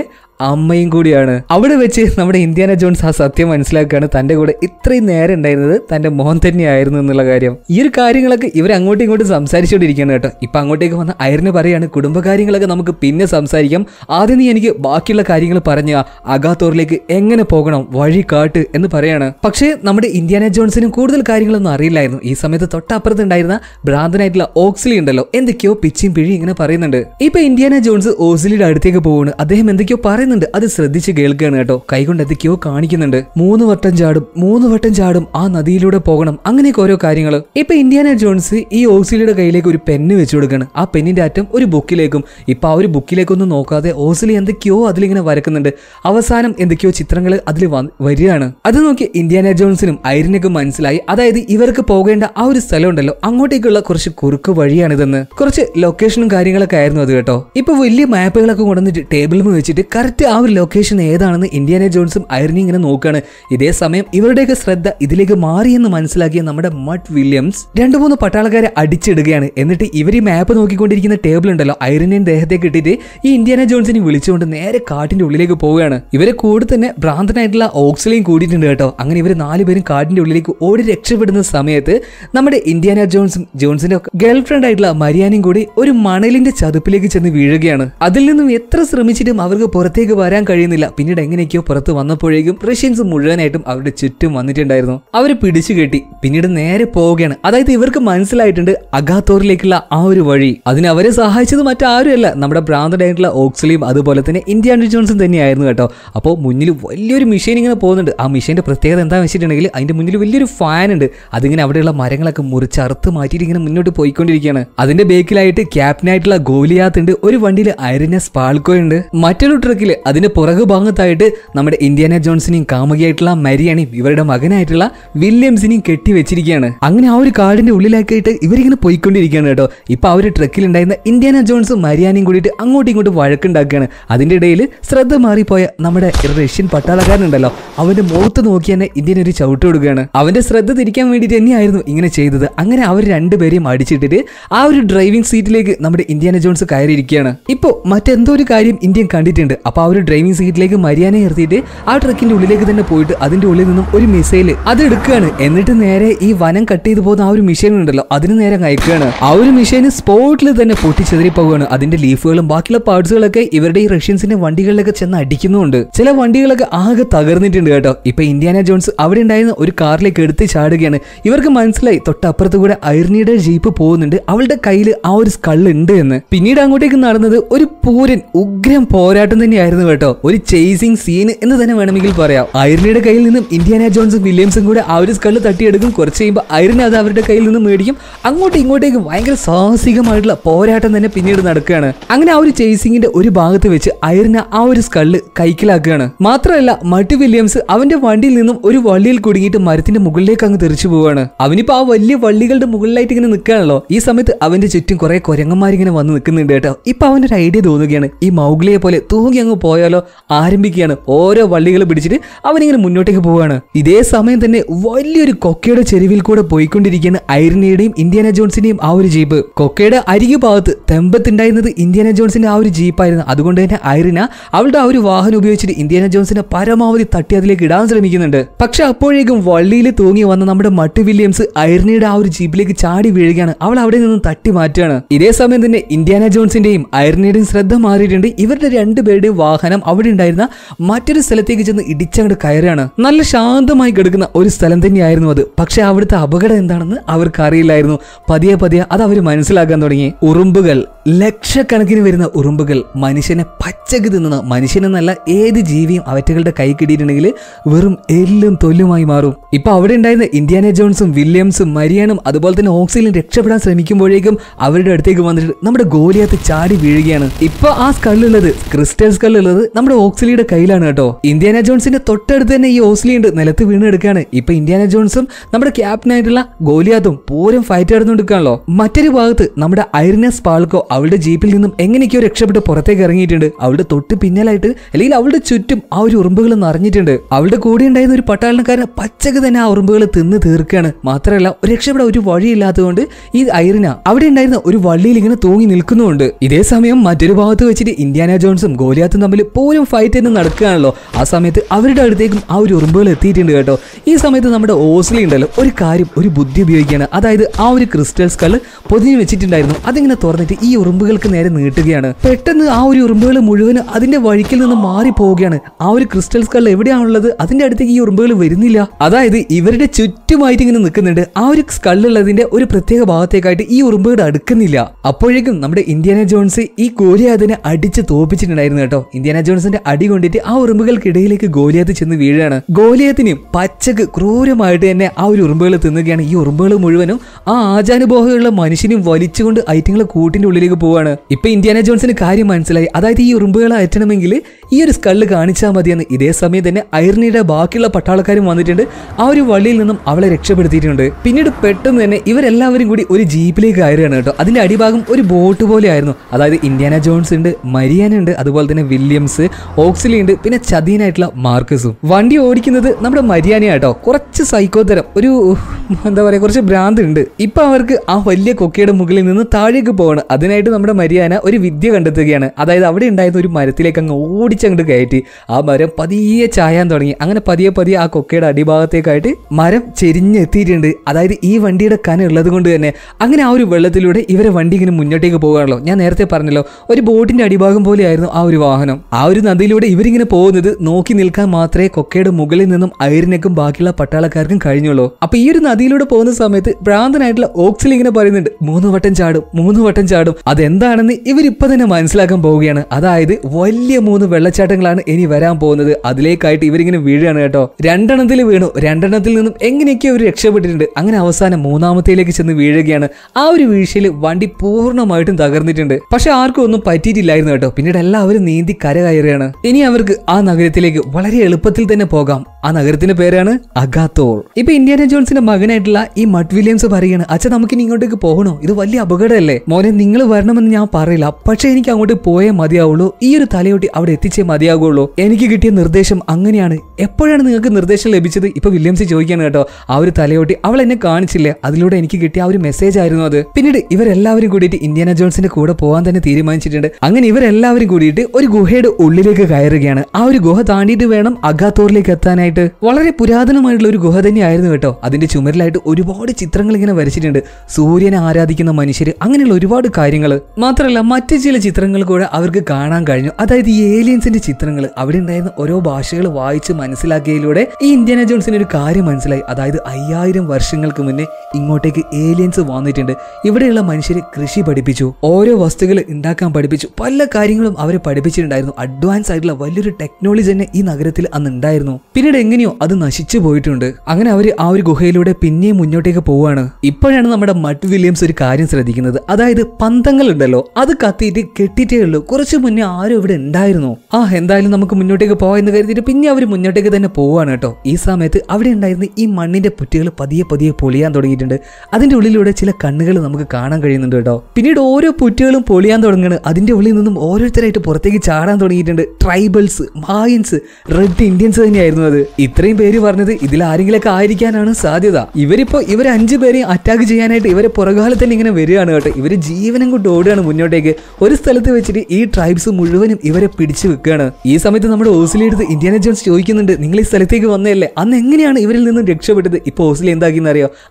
[SPEAKER 1] അമ്മയും കൂടിയാണ് അവിടെ വെച്ച് നമ്മുടെ ഇന്ത്യാന ജോൺസ് ആ സത്യം മനസ്സിലാക്കുകയാണ് തൻ്റെ കൂടെ ഇത്രയും നേരം ഉണ്ടായിരുന്നത് തൻ്റെ മോൻ തന്നെയായിരുന്നു എന്നുള്ള കാര്യം ഈ ഒരു കാര്യങ്ങളൊക്കെ ഇവർ അങ്ങോട്ടും ഇങ്ങോട്ടും സംസാരിച്ചുകൊണ്ടിരിക്കുകയാണ് കേട്ടോ ഇപ്പൊ അങ്ങോട്ടേക്ക് വന്ന അയറിന് പറയാണ് കുടുംബകാര്യങ്ങളൊക്കെ നമുക്ക് പിന്നെ സംസാരിക്കാം ആദ്യം നീ എനിക്ക് ബാക്കിയുള്ള കാര്യങ്ങൾ പറഞ്ഞ അഗാത്തോറിലേക്ക് എങ്ങനെ പോകണം വഴി കാട്ട് എന്ന് പറയാണ് പക്ഷേ നമ്മുടെ ഇന്ത്യാന ജോൺസിനും കൂടുതൽ കാര്യങ്ങളൊന്നും അറിയില്ലായിരുന്നു ഈ സമയത്ത് തൊട്ടപ്പുറത്തുണ്ടായിരുന്ന ഭ്രാന്തനായിട്ടുള്ള ഓക്സിലി ഉണ്ടല്ലോ എന്തൊക്കെയോ പിച്ചിയും പിഴി ഇങ്ങനെ പറയുന്നുണ്ട് ഇപ്പൊ ഇന്ത്യാന ജോൺസ് ഓക്സിലിയുടെ അടുത്തേക്ക് പോവുകയാണ് അദ്ദേഹം എന്തൊക്കെയോ പറയുന്നത് പറയുന്നുണ്ട് അത് ശ്രദ്ധിച്ച് കേൾക്കുകയാണ് കേട്ടോ കൈകൊണ്ട് എന്തൊക്കെയോ കാണിക്കുന്നുണ്ട് മൂന്ന് വട്ടം ചാടും മൂന്ന് വട്ടം ചാടും ആ നദിയിലൂടെ പോകണം അങ്ങനെയൊക്കെ ഓരോ കാര്യങ്ങൾ ഇപ്പൊ ഇന്ത്യാന ജോൺസ് ഈ ഓസിലിയുടെ കയ്യിലേക്ക് ഒരു പെന്ന് വെച്ചു കൊടുക്കുകയാണ് ആ പെന്നിന്റെ അറ്റം ഒരു ബുക്കിലേക്കും ഇപ്പൊ ആ ഒരു ബുക്കിലേക്കൊന്നും നോക്കാതെ ഓസിലി എന്തൊക്കെയോ അതിലിങ്ങനെ വരക്കുന്നുണ്ട് അവസാനം എന്തൊക്കെയോ ചിത്രങ്ങൾ അതിൽ വരികയാണ് അത് നോക്കി ഇന്ത്യാന ജോൺസിനും ഐറിനൊക്കെ മനസ്സിലായി അതായത് ഇവർക്ക് പോകേണ്ട ആ ഒരു സ്ഥലം ഉണ്ടല്ലോ അങ്ങോട്ടേക്കുള്ള കുറച്ച് കുറുക്ക് വഴിയാണിതെന്ന് കുറച്ച് ലൊക്കേഷനും കാര്യങ്ങളൊക്കെ ആയിരുന്നു അത് കേട്ടോ ഇപ്പൊ വലിയ മാപ്പുകളൊക്കെ കൊണ്ടുവന്നിട്ട് ടേബിളിൽ വെച്ചിട്ട് കറക്റ്റ് കറക്റ്റ് ആ ഒരു ലൊക്കേഷൻ ഏതാണെന്ന് ഇന്ത്യാന ജോൺസും ഐറിനി ഇങ്ങനെ നോക്കുകയാണ് ഇതേ സമയം ഇവരുടെയൊക്കെ ശ്രദ്ധ ഇതിലേക്ക് മാറിയെന്ന് മനസ്സിലാക്കിയ നമ്മുടെ മട്ട് വില്യംസ് രണ്ട് മൂന്ന് പട്ടാളക്കാരെ അടിച്ചിടുകയാണ് എന്നിട്ട് ഇവർ ഈ മാപ്പ് നോക്കിക്കൊണ്ടിരിക്കുന്ന ടേബിൾ ഉണ്ടല്ലോ ഐറിനിയും ദേഹത്തെ കിട്ടിയിട്ട് ഈ ഇന്ത്യാന ജോൺസിനെ വിളിച്ചുകൊണ്ട് നേരെ കാട്ടിന്റെ ഉള്ളിലേക്ക് പോവുകയാണ് ഇവരെ കൂടെ തന്നെ ഭ്രാന്തനായിട്ടുള്ള ഓക്സിലയും കൂടിയിട്ടുണ്ട് കേട്ടോ അങ്ങനെ ഇവർ നാലുപേരും കാട്ടിന്റെ ഉള്ളിലേക്ക് ഓടി രക്ഷപ്പെടുന്ന സമയത്ത് നമ്മുടെ ഇന്ത്യാന ജോൺസും ജോൺസിന്റെ ഗേൾ ഫ്രണ്ട് ആയിട്ടുള്ള മരിയാനും കൂടി ഒരു മണലിന്റെ ചതുപ്പിലേക്ക് ചെന്ന് വീഴുകയാണ് അതിൽ നിന്നും എത്ര ശ്രമിച്ചിട്ടും അവർക്ക് പുറത്തേക്ക് പുറത്തേക്ക് വരാൻ കഴിയുന്നില്ല പിന്നീട് എങ്ങനെയൊക്കെയോ പുറത്ത് വന്നപ്പോഴേക്കും റഷ്യൻസ് മുഴുവനായിട്ടും അവരുടെ ചുറ്റും വന്നിട്ടുണ്ടായിരുന്നു അവരെ പിടിച്ചു കെട്ടി പിന്നീട് നേരെ പോവുകയാണ് അതായത് ഇവർക്ക് മനസ്സിലായിട്ടുണ്ട് അഗാത്തോറിലേക്കുള്ള ആ ഒരു വഴി അതിന് അവരെ സഹായിച്ചത് മറ്റാരുമല്ല നമ്മുടെ ഭ്രാന്തനായിട്ടുള്ള ഓക്സിലിയും അതുപോലെ തന്നെ ഇന്ത്യ ജോൺസും തന്നെയായിരുന്നു കേട്ടോ അപ്പോൾ മുന്നിൽ വലിയൊരു മിഷൻ ഇങ്ങനെ പോകുന്നുണ്ട് ആ മിഷീൻ്റെ പ്രത്യേകത എന്താണെന്ന് വെച്ചിട്ടുണ്ടെങ്കിൽ അതിൻ്റെ മുന്നിൽ വലിയൊരു ഫാൻ ഉണ്ട് അതിങ്ങനെ അവിടെയുള്ള മരങ്ങളൊക്കെ മുറിച്ച് അറുത്ത് മാറ്റിയിട്ട് ഇങ്ങനെ മുന്നോട്ട് പോയിക്കൊണ്ടിരിക്കുകയാണ് അതിന്റെ ബേക്കിലായിട്ട് ക്യാപ്റ്റനായിട്ടുള്ള ഗോലിയാത്ത് ഉണ്ട് ഒരു വണ്ടിയിൽ അരിഞ്ഞ സ്പാൾക്കോ ഉണ്ട് മറ്റൊരു ട്രക്കിൽ അതിന് പുറകു ഭാഗത്തായിട്ട് നമ്മുടെ ഇന്ത്യാന ജോൺസിനെയും കാമുകിയായിട്ടുള്ള മരിയാനെയും ഇവരുടെ മകനായിട്ടുള്ള വില്യംസിനെയും കെട്ടിവെച്ചിരിക്കുകയാണ് അങ്ങനെ ആ ഒരു കാടിന്റെ ഉള്ളിലാക്കിയിട്ട് ഇവരിങ്ങനെ പോയിക്കൊണ്ടിരിക്കുകയാണ് കേട്ടോ ഇപ്പൊ ആ ഒരു ട്രക്കിൽ ഉണ്ടായിരുന്ന ഇന്ത്യാന ജോൺസും മരിയാനയും കൂടിയിട്ട് അങ്ങോട്ടും ഇങ്ങോട്ടും വഴക്കുണ്ടാക്കുകയാണ് അതിന്റെ ഇടയിൽ ശ്രദ്ധ മാറിപ്പോയ നമ്മുടെ റഷ്യൻ പട്ടാളക്കാരനുണ്ടല്ലോ അവന്റെ മുഖത്ത് നോക്കി തന്നെ ഇന്ത്യൻ ഒരു ചവിട്ട് കൊടുക്കുകയാണ് അവന്റെ ശ്രദ്ധ തിരിക്കാൻ വേണ്ടിയിട്ട് തന്നെയായിരുന്നു ഇങ്ങനെ ചെയ്തത് അങ്ങനെ അവർ രണ്ടുപേരെയും അടിച്ചിട്ടിട്ട് ആ ഒരു ഡ്രൈവിംഗ് സീറ്റിലേക്ക് നമ്മുടെ ഇന്ത്യാന ജോൺസ് കയറിയിരിക്കുകയാണ് ഇപ്പോ മറ്റെന്തോ ഒരു കാര്യം ഇന്ത്യൻ കണ്ടിട്ടുണ്ട് അപ്പോൾ ആ ഒരു ഡ്രൈവിംഗ് സീറ്റിലേക്ക് മര്യാദ നിർത്തിയിട്ട് ആ ട്രക്കിന്റെ ഉള്ളിലേക്ക് തന്നെ പോയിട്ട് അതിന്റെ ഉള്ളിൽ നിന്നും ഒരു മിസൈൽ അത് എടുക്കുകയാണ് എന്നിട്ട് നേരെ ഈ വനം കട്ട് ചെയ്തു പോകുന്ന ആ ഒരു മിഷൻ ഉണ്ടല്ലോ അതിന് നേരെ അയക്കുകയാണ് ആ ഒരു മിഷൈൻ സ്പോട്ടിൽ തന്നെ പൊട്ടിച്ചെതിരി പോവുകയാണ് അതിന്റെ ലീഫുകളും ബാക്കിയുള്ള പാർട്സുകളൊക്കെ ഇവരുടെ ഈ റഷ്യൻസിന്റെ വണ്ടികളിലൊക്കെ ചെന്ന് അടിക്കുന്നുണ്ട് ചില വണ്ടികളൊക്കെ ആകെ തകർന്നിട്ടുണ്ട് കേട്ടോ ഇപ്പൊ ഇന്ത്യാന ജോൺസ് അവിടെ ഉണ്ടായിരുന്ന ഒരു കാറിലേക്ക് എടുത്ത് ചാടുകയാണ് ഇവർക്ക് മനസ്സിലായി തൊട്ടപ്പുറത്ത് കൂടെ അയർണിയുടെ ജീപ്പ് പോകുന്നുണ്ട് അവളുടെ കയ്യിൽ ആ ഒരു സ്കൾ ഉണ്ട് എന്ന് പിന്നീട് അങ്ങോട്ടേക്ക് നടന്നത് ഒരു പൂരൻ ഉഗ്രം പോരാട്ടം തന്നെയായിരുന്നു ഉണ്ടായിരുന്നു കേട്ടോ ഒരു ചേസിംഗ് സീൻ എന്ന് തന്നെ വേണമെങ്കിൽ പറയാം ഐറിനയുടെ കയ്യിൽ നിന്നും ഇന്ത്യാന ജോൺസും വില്യംസും കൂടെ ആ ഒരു സ്കള്ള് തട്ടിയെടുക്കും കുറച്ച് കഴിയുമ്പോൾ ഐറിന അത് അവരുടെ കയ്യിൽ നിന്ന് മേടിക്കും അങ്ങോട്ടും ഇങ്ങോട്ടേക്ക് ഭയങ്കര സാഹസികമായിട്ടുള്ള പോരാട്ടം തന്നെ പിന്നീട് നടക്കുകയാണ് അങ്ങനെ ആ ഒരു ചേസിങ്ങിന്റെ ഒരു ഭാഗത്ത് വെച്ച് ഐറിന ആ ഒരു സ്കള്ള് കൈക്കലാക്കുകയാണ് മാത്രമല്ല മട്ട് വില്യംസ് അവന്റെ വണ്ടിയിൽ നിന്നും ഒരു വള്ളിയിൽ കുടുങ്ങിയിട്ട് മരത്തിന്റെ മുകളിലേക്ക് അങ്ങ് തെറിച്ചു പോവാണ് അവനിപ്പോ ആ വലിയ വള്ളികളുടെ മുകളിലായിട്ട് ഇങ്ങനെ നിൽക്കുകയാണല്ലോ ഈ സമയത്ത് അവന്റെ ചുറ്റും കുറെ കുരങ്ങന്മാരിങ്ങനെ വന്ന് നിൽക്കുന്നുണ്ട് കേട്ടോ ഇപ്പൊ അവനൊരു ഐഡിയ തോന്നുകയാണ് ഈ മൗഗ്ലിയെ പോലെ തൂങ്ങി അങ്ങ് പോയാലോ ആരംഭിക്കുകയാണ് ഓരോ വള്ളികൾ പിടിച്ചിട്ട് അവനിങ്ങനെ മുന്നോട്ടേക്ക് പോവുകയാണ് ഇതേ സമയം തന്നെ വലിയൊരു കൊക്കയുടെ ചെരുവിൽ കൂടെ പോയിക്കൊണ്ടിരിക്കുകയാണ് ഐറിനയുടെയും ഇന്ത്യാന ജോൺസിന്റെയും ആ ഒരു ജീപ്പ് കൊക്കയുടെ അരികു ഭാഗത്ത് തെമ്പത്തുണ്ടായിരുന്നത് ഇന്ത്യാന ജോൺസിന്റെ ആ ഒരു ജീപ്പായിരുന്നു അതുകൊണ്ട് തന്നെ ഐറിന അവളുടെ ആ ഒരു വാഹനം ഉപയോഗിച്ചിട്ട് ഇന്ത്യാന ജോൺസിനെ പരമാവധി തട്ടി അതിലേക്ക് ഇടാൻ ശ്രമിക്കുന്നുണ്ട് പക്ഷെ അപ്പോഴേക്കും വള്ളിയിൽ തൂങ്ങി വന്ന നമ്മുടെ മട്ട് വില്യംസ് ഐറിനയുടെ ആ ഒരു ജീപ്പിലേക്ക് ചാടി വീഴുകയാണ് അവൾ അവിടെ നിന്നും തട്ടി മാറ്റുകയാണ് ഇതേ സമയം തന്നെ ഇന്ത്യാന ജോൺസിന്റെയും ഐറിനയുടെയും ശ്രദ്ധ മാറിയിട്ടുണ്ട് ഇവരുടെ രണ്ടുപേരുടെയും വാഹനം അവിടെ ഉണ്ടായിരുന്ന മറ്റൊരു സ്ഥലത്തേക്ക് ചെന്ന് ഇടിച്ചങ്ങോട്ട് കയറുകയാണ് നല്ല ശാന്തമായി കിടക്കുന്ന ഒരു സ്ഥലം തന്നെയായിരുന്നു അത് പക്ഷെ അവിടുത്തെ അപകടം എന്താണെന്ന് അവർക്ക് അറിയില്ലായിരുന്നു പതിയെ പതിയെ അത് അവർ മനസ്സിലാക്കാൻ തുടങ്ങി ഉറുമ്പുകൾ ലക്ഷക്കണക്കിന് വരുന്ന ഉറുമ്പുകൾ മനുഷ്യനെ പച്ചക്ക് തിന്നുന്ന മനുഷ്യനെന്നല്ല ഏത് ജീവിയും അവറ്റകളുടെ കൈ കിട്ടിയിട്ടുണ്ടെങ്കിൽ വെറും എല്ലും തൊല്ലുമായി മാറും ഇപ്പൊ അവിടെ ഉണ്ടായിരുന്ന ഇന്ത്യാന ജോൺസും വില്യംസും മരിയാനും അതുപോലെ തന്നെ ഓക്സിജൻ രക്ഷപ്പെടാൻ ശ്രമിക്കുമ്പോഴേക്കും അവരുടെ അടുത്തേക്ക് വന്നിട്ട് നമ്മുടെ ഗോലിയാത്ത് ചാടി വീഴുകയാണ് ഇപ്പൊ ആ സ്കള്ളുള്ളത് ക്രിസ്റ്റൽ സ്കൽ ഉള്ളത് നമ്മുടെ ഓക്സിലിയുടെ കയ്യിലാണ് കേട്ടോ ഇന്ത്യാന ജോൺസിന്റെ തൊട്ടടുത്ത് തന്നെ ഈ ഓസ്ലി ഉണ്ട് നിലത്ത് വീണെടുക്കാണ് ഇപ്പൊ ഇന്ത്യാന ജോൺസും നമ്മുടെ ക്യാപ്റ്റൻ ആയിട്ടുള്ള ഗോലിയാത്തും പൂരം ഫൈറ്റ് നടന്നുകൊടുക്കുകയാണല്ലോ മറ്റൊരു ഭാഗത്ത് നമ്മുടെ ഐറിനസ് പാൾക്കോ അവളുടെ ജീപ്പിൽ നിന്നും എങ്ങനെയൊക്കെയോ രക്ഷപ്പെട്ട് പുറത്തേക്ക് ഇറങ്ങിയിട്ടുണ്ട് അവളുടെ തൊട്ട് പിന്നാലായിട്ട് അല്ലെങ്കിൽ അവളുടെ ചുറ്റും ആ ഒരു ഉറുമ്പുകൾ നിറഞ്ഞിട്ടുണ്ട് അവളുടെ കൂടെ ഉണ്ടായിരുന്ന ഒരു പട്ടാളക്കാരൻ പച്ചക്ക് തന്നെ ആ ഉറുമ്പുകൾ തിന്ന് തീർക്കുകയാണ് മാത്രമല്ല രക്ഷപ്പെടാൻ ഒരു വഴിയില്ലാത്തതുകൊണ്ട് ഈ ഐറിന അവിടെ ഉണ്ടായിരുന്ന ഒരു വള്ളിയിൽ ഇങ്ങനെ തൂങ്ങി നിൽക്കുന്നുണ്ട് ഇതേ സമയം മറ്റൊരു ഭാഗത്ത് വെച്ചിട്ട് ഇന്ത്യാന ജോൺസും ഗോലിയാത്തും തമ്മിൽ പോലും ഫൈറ്റ് എന്ന് നടക്കുകയാണല്ലോ ആ സമയത്ത് അവരുടെ അടുത്തേക്കും ആ ഒരു ഉറുമ്പുകൾ എത്തിയിട്ടുണ്ട് കേട്ടോ ഈ സമയത്ത് നമ്മുടെ ഓസ്ലി ഉണ്ടല്ലോ ഒരു കാര്യം ഒരു ബുദ്ധി ഉപയോഗിക്കുകയാണ് അതായത് ആ ഒരു ക്രിസ്റ്റൽ സ്കള് പൊതിഞ്ഞു വെച്ചിട്ടുണ്ടായിരുന്നു അതിങ്ങനെ തുറന്നിട്ട് ഈ ഉറുമ്പുകൾക്ക് നേരെ നീട്ടുകയാണ് പെട്ടെന്ന് ആ ഒരു ഉറുമ്പുകൾ മുഴുവൻ അതിന്റെ വഴിക്കിൽ നിന്ന് മാറി പോവുകയാണ് ആ ഒരു ക്രിസ്റ്റൽ സ്കൾ എവിടെയാണുള്ളത് അതിന്റെ അടുത്തേക്ക് ഈ ഉറുമ്പുകൾ വരുന്നില്ല അതായത് ഇവരുടെ ചുറ്റുമായിട്ട് ഇങ്ങനെ നിൽക്കുന്നുണ്ട് ആ ഒരു കള്ളുള്ളതിന്റെ ഒരു പ്രത്യേക ഭാഗത്തേക്കായിട്ട് ഈ ഉറുമ്പുകൾ അടുക്കുന്നില്ല അപ്പോഴേക്കും നമ്മുടെ ഇന്ത്യാന ജോൺസ് ഈ അതിനെ അടിച്ച് തോപ്പിച്ചിട്ടുണ്ടായിരുന്നു കേട്ടോ ഇന്ത്യാന ജോൺസിന്റെ അടി കൊണ്ടിട്ട് ആ ഉറുമ്പുകൾക്കിടയിലേക്ക് ഗോലിയാത്ത് ചെന്ന് വീഴാണ് ഗോലിയാത്തിനും പച്ചക്ക് ക്രൂരമായിട്ട് തന്നെ ആ ഒരു ഉറുമ്പുകൾ തിന്നുകയാണ് ഈ ഉറുമ്പുകൾ മുഴുവനും ആ ആചാനുബോഹമുള്ള മനുഷ്യനും വലിച്ചുകൊണ്ട് ഐറ്റങ്ങളെ കൂട്ടിന്റെ ഉള്ളിലേക്ക് പോവാണ് ഇപ്പൊ ഇന്ത്യാന ജോൺസിന് കാര്യം മനസ്സിലായി അതായത് ഈ ഉറുമ്പുകളെ അയറ്റണമെങ്കിൽ ഈ ഒരു സ്കള്ള് കാണിച്ചാൽ മതിയെന്ന് ഇതേ സമയം തന്നെ ഐറിനിയുടെ ബാക്കിയുള്ള പട്ടാളക്കാരും വന്നിട്ടുണ്ട് ആ ഒരു വള്ളിയിൽ നിന്നും അവളെ രക്ഷപ്പെടുത്തിയിട്ടുണ്ട് പിന്നീട് പെട്ടെന്ന് തന്നെ ഇവരെല്ലാവരും കൂടി ഒരു ജീപ്പിലേക്ക് കയറുകയാണ് കേട്ടോ അതിന്റെ അടിഭാഗം ഒരു ബോട്ട് പോലെ ആയിരുന്നു അതായത് ഇന്ത്യാന ജോൺസ് ഉണ്ട് മരിയാനുണ്ട് അതുപോലെ തന്നെ വില്യംസ് ഓക്സിലി ഉണ്ട് പിന്നെ ചതീനായിട്ടുള്ള മാർക്കസും വണ്ടി ഓടിക്കുന്നത് നമ്മുടെ മരിയാനയാട്ടോ കുറച്ച് സൈക്കോതരം ഒരു എന്താ പറയുക കുറച്ച് ഭ്രാന്ത് ഉണ്ട് ഇപ്പം അവർക്ക് ആ വലിയ കൊക്കയുടെ മുകളിൽ നിന്ന് താഴേക്ക് പോകണം അതിനായിട്ട് നമ്മുടെ മര്യാന ഒരു വിദ്യ കണ്ടെത്തുകയാണ് അതായത് അവിടെ ഉണ്ടായിരുന്ന ഒരു മരത്തിലേക്ക് അങ്ങ് ഓടിച്ചങ്ങോട്ട് കയറ്റി ആ മരം പതിയെ ചായാൻ തുടങ്ങി അങ്ങനെ പതിയെ പതിയെ ആ കൊക്കയുടെ അടിഭാഗത്തേക്കായിട്ട് മരം ചെരിഞ്ഞെത്തിയിട്ടുണ്ട് അതായത് ഈ വണ്ടിയുടെ കന ഉള്ളത് കൊണ്ട് തന്നെ അങ്ങനെ ആ ഒരു വെള്ളത്തിലൂടെ ഇവരെ വണ്ടി ഇങ്ങനെ മുന്നോട്ടേക്ക് പോകാണല്ലോ ഞാൻ നേരത്തെ പറഞ്ഞല്ലോ ഒരു ബോട്ടിന്റെ അടിഭാഗം പോലെയായിരുന്നു ആ ഒരു വാഹനം കാണാം ആ ഒരു നദിയിലൂടെ ഇവരിങ്ങനെ പോകുന്നത് നോക്കി നിൽക്കാൻ മാത്രമേ കൊക്കയുടെ മുകളിൽ നിന്നും ഐരനക്കും ബാക്കിയുള്ള പട്ടാളക്കാർക്കും കഴിഞ്ഞുള്ളൂ അപ്പൊ ഈ ഒരു നദിയിലൂടെ പോകുന്ന സമയത്ത് ഭ്രാന്തനായിട്ടുള്ള ഓക്സിൽ ഇങ്ങനെ പറയുന്നുണ്ട് മൂന്ന് വട്ടം ചാടും മൂന്ന് വട്ടം ചാടും അതെന്താണെന്ന് ഇവരിപ്പോ തന്നെ മനസ്സിലാക്കാൻ പോവുകയാണ് അതായത് വലിയ മൂന്ന് വെള്ളച്ചാട്ടങ്ങളാണ് ഇനി വരാൻ പോകുന്നത് അതിലേക്കായിട്ട് ഇവരിങ്ങനെ വീഴുകയാണ് കേട്ടോ രണ്ടെണ്ണത്തിൽ വീണു രണ്ടെണ്ണത്തിൽ നിന്നും എങ്ങനെയൊക്കെ ഇവർ രക്ഷപ്പെട്ടിട്ടുണ്ട് അങ്ങനെ അവസാനം മൂന്നാമത്തേലേക്ക് ചെന്ന് വീഴുകയാണ് ആ ഒരു വീഴ്ചയിൽ വണ്ടി പൂർണ്ണമായിട്ടും തകർന്നിട്ടുണ്ട് പക്ഷെ ആർക്കും ഒന്നും പറ്റിയിട്ടില്ലായിരുന്നു കേട്ടോ പിന്നീട് എല്ലാവരും നീന്തി കരകയറുകയാണ് ഇനി അവർക്ക് ആ നഗരത്തിലേക്ക് വളരെ എളുപ്പത്തിൽ തന്നെ പോകാം ആ നഗരത്തിന്റെ പേരാണ് അഗാത്തോൾ ഇപ്പൊ ഇന്ത്യാന ജോൺസിന്റെ മകനായിട്ടുള്ള ഈ മട്ട് വില്യംസ് പറയാണ് അച്ഛൻ നമുക്കിനി ഇങ്ങോട്ടേക്ക് പോകണോ ഇത് വലിയ അപകടമല്ലേ മോനെ നിങ്ങൾ വരണമെന്ന് ഞാൻ പറയില്ല പക്ഷെ എനിക്ക് അങ്ങോട്ട് പോയേ മതിയാവുള്ളൂ ഈ ഒരു തലയോട്ടി അവിടെ എത്തിച്ചേ മതിയാകുള്ളൂ എനിക്ക് കിട്ടിയ നിർദ്ദേശം അങ്ങനെയാണ് എപ്പോഴാണ് നിങ്ങൾക്ക് നിർദ്ദേശം ലഭിച്ചത് ഇപ്പൊ വില്യംസ് ചോദിക്കാണ് കേട്ടോ ആ ഒരു തലയോട്ടി അവൾ എന്നെ കാണിച്ചില്ലേ അതിലൂടെ എനിക്ക് കിട്ടിയ ആ ഒരു മെസ്സേജ് ആയിരുന്നു അത് പിന്നീട് ഇവരെല്ലാവരും കൂടിയിട്ട് ഇന്ത്യാന ജോൺസിന്റെ കൂടെ പോകാൻ തന്നെ തീരുമാനിച്ചിട്ടുണ്ട് അങ്ങനെ ഇവരെല്ലാവരും കൂടിയിട്ട് ഒരു ഗുഹയുടെ ഉള്ളിലേക്ക് കയറുകയാണ് ആ ഒരു ഗുഹ താണ്ടിയിട്ട് വേണം അഗാത്തോറിലേക്ക് എത്താനായിട്ട് ആയിട്ട് വളരെ പുരാതനമായിട്ടുള്ള ഒരു ഗുഹ തന്നെയായിരുന്നു കേട്ടോ അതിന്റെ ചുമരിലായിട്ട് ഒരുപാട് ചിത്രങ്ങൾ ഇങ്ങനെ വരച്ചിട്ടുണ്ട് സൂര്യനെ ആരാധിക്കുന്ന മനുഷ്യർ അങ്ങനെയുള്ള ഒരുപാട് കാര്യങ്ങൾ മാത്രമല്ല മറ്റു ചില ചിത്രങ്ങൾ കൂടെ അവർക്ക് കാണാൻ കഴിഞ്ഞു അതായത് ഈ ഏലിയൻസിന്റെ ചിത്രങ്ങൾ അവിടെ ഉണ്ടായിരുന്ന ഓരോ ഭാഷകൾ വായിച്ച് മനസ്സിലാക്കിയതിലൂടെ ഈ ഇന്ത്യന ജോൺസിന് ഒരു കാര്യം മനസ്സിലായി അതായത് അയ്യായിരം വർഷങ്ങൾക്ക് മുന്നേ ഇങ്ങോട്ടേക്ക് ഏലിയൻസ് വന്നിട്ടുണ്ട് ഇവിടെയുള്ള മനുഷ്യർ കൃഷി പഠിപ്പിച്ചു ഓരോ വസ്തുക്കൾ ഉണ്ടാക്കാൻ പഠിപ്പിച്ചു പല കാര്യങ്ങളും അവരെ പഠിപ്പിച്ചിട്ടുണ്ടായിരുന്നു അഡ്വാൻസ് ആയിട്ടുള്ള വലിയൊരു ടെക്നോളജി തന്നെ ഈ നഗരത്തിൽ അന്ന് ഉണ്ടായിരുന്നു പിന്നീട് എങ്ങനെയോ അത് നശിച്ചു പോയിട്ടുണ്ട് അങ്ങനെ അവർ ആ ഒരു ഗുഹയിലൂടെ പിന്നെയും മുന്നോട്ടേക്ക് പോവുകയാണ് ഇപ്പോഴാണ് നമ്മുടെ മട്ട് വില്യംസ് ഒരു കാര്യം ശ്രദ്ധിക്കുന്നത് അതായത് പന്തങ്ങൾ ഉണ്ടല്ലോ അത് കത്തിയിട്ട് കെട്ടിയിട്ടേ ഉള്ളൂ കുറച്ച് മുന്നേ ആരും ഇവിടെ ഉണ്ടായിരുന്നു ആ എന്തായാലും നമുക്ക് മുന്നോട്ടേക്ക് എന്ന് കരുതിയിട്ട് പിന്നെ അവർ മുന്നോട്ടേക്ക് തന്നെ പോവുകയാണ് കേട്ടോ ഈ സമയത്ത് അവിടെ ഉണ്ടായിരുന്ന ഈ മണ്ണിന്റെ പുറ്റുകൾ പതിയെ പതിയെ പൊളിയാൻ തുടങ്ങിയിട്ടുണ്ട് അതിന്റെ ഉള്ളിലൂടെ ചില കണ്ണുകൾ നമുക്ക് കാണാൻ കഴിയുന്നുണ്ട് കേട്ടോ പിന്നീട് ഓരോ പുറ്റുകളും പൊളിയാൻ തുടങ്ങുകയാണ് അതിന്റെ ഉള്ളിൽ നിന്നും ഓരോരുത്തരായിട്ട് പുറത്തേക്ക് ചാടാൻ തുടങ്ങിയിട്ടുണ്ട് ട്രൈബൽസ് മായൻസ് റെഡ് ഇന്ത്യൻസ് തന്നെയായിരുന്നു അത് ഇത്രയും പേര് പറഞ്ഞത് ഇതിൽ ആരെങ്കിലൊക്കെ ആയിരിക്കാനാണ് സാധ്യത ഇവരിപ്പോ ഇവർ അഞ്ചു പേരെയും അറ്റാക്ക് ചെയ്യാനായിട്ട് ഇവരെ പുറകാലത്ത് തന്നെ ഇങ്ങനെ വരികയാണ് കേട്ടോ ഇവര് ജീവനം കൊണ്ട് ഓടുകയാണ് മുന്നോട്ടേക്ക് ഒരു സ്ഥലത്ത് വെച്ചിട്ട് ഈ ട്രൈബ്സ് മുഴുവനും ഇവരെ പിടിച്ചു വെക്കുകയാണ് ഈ സമയത്ത് നമ്മുടെ ഓസിലി എടുത്ത് ഇന്ത്യാന ജോൺസ് ചോദിക്കുന്നുണ്ട് നിങ്ങൾ ഈ സ്ഥലത്തേക്ക് വന്നതല്ലേ അന്ന് എങ്ങനെയാണ് ഇവരിൽ നിന്നും രക്ഷപ്പെട്ടത് ഇപ്പൊ ഓസിലി എന്താക്കിയെന്ന്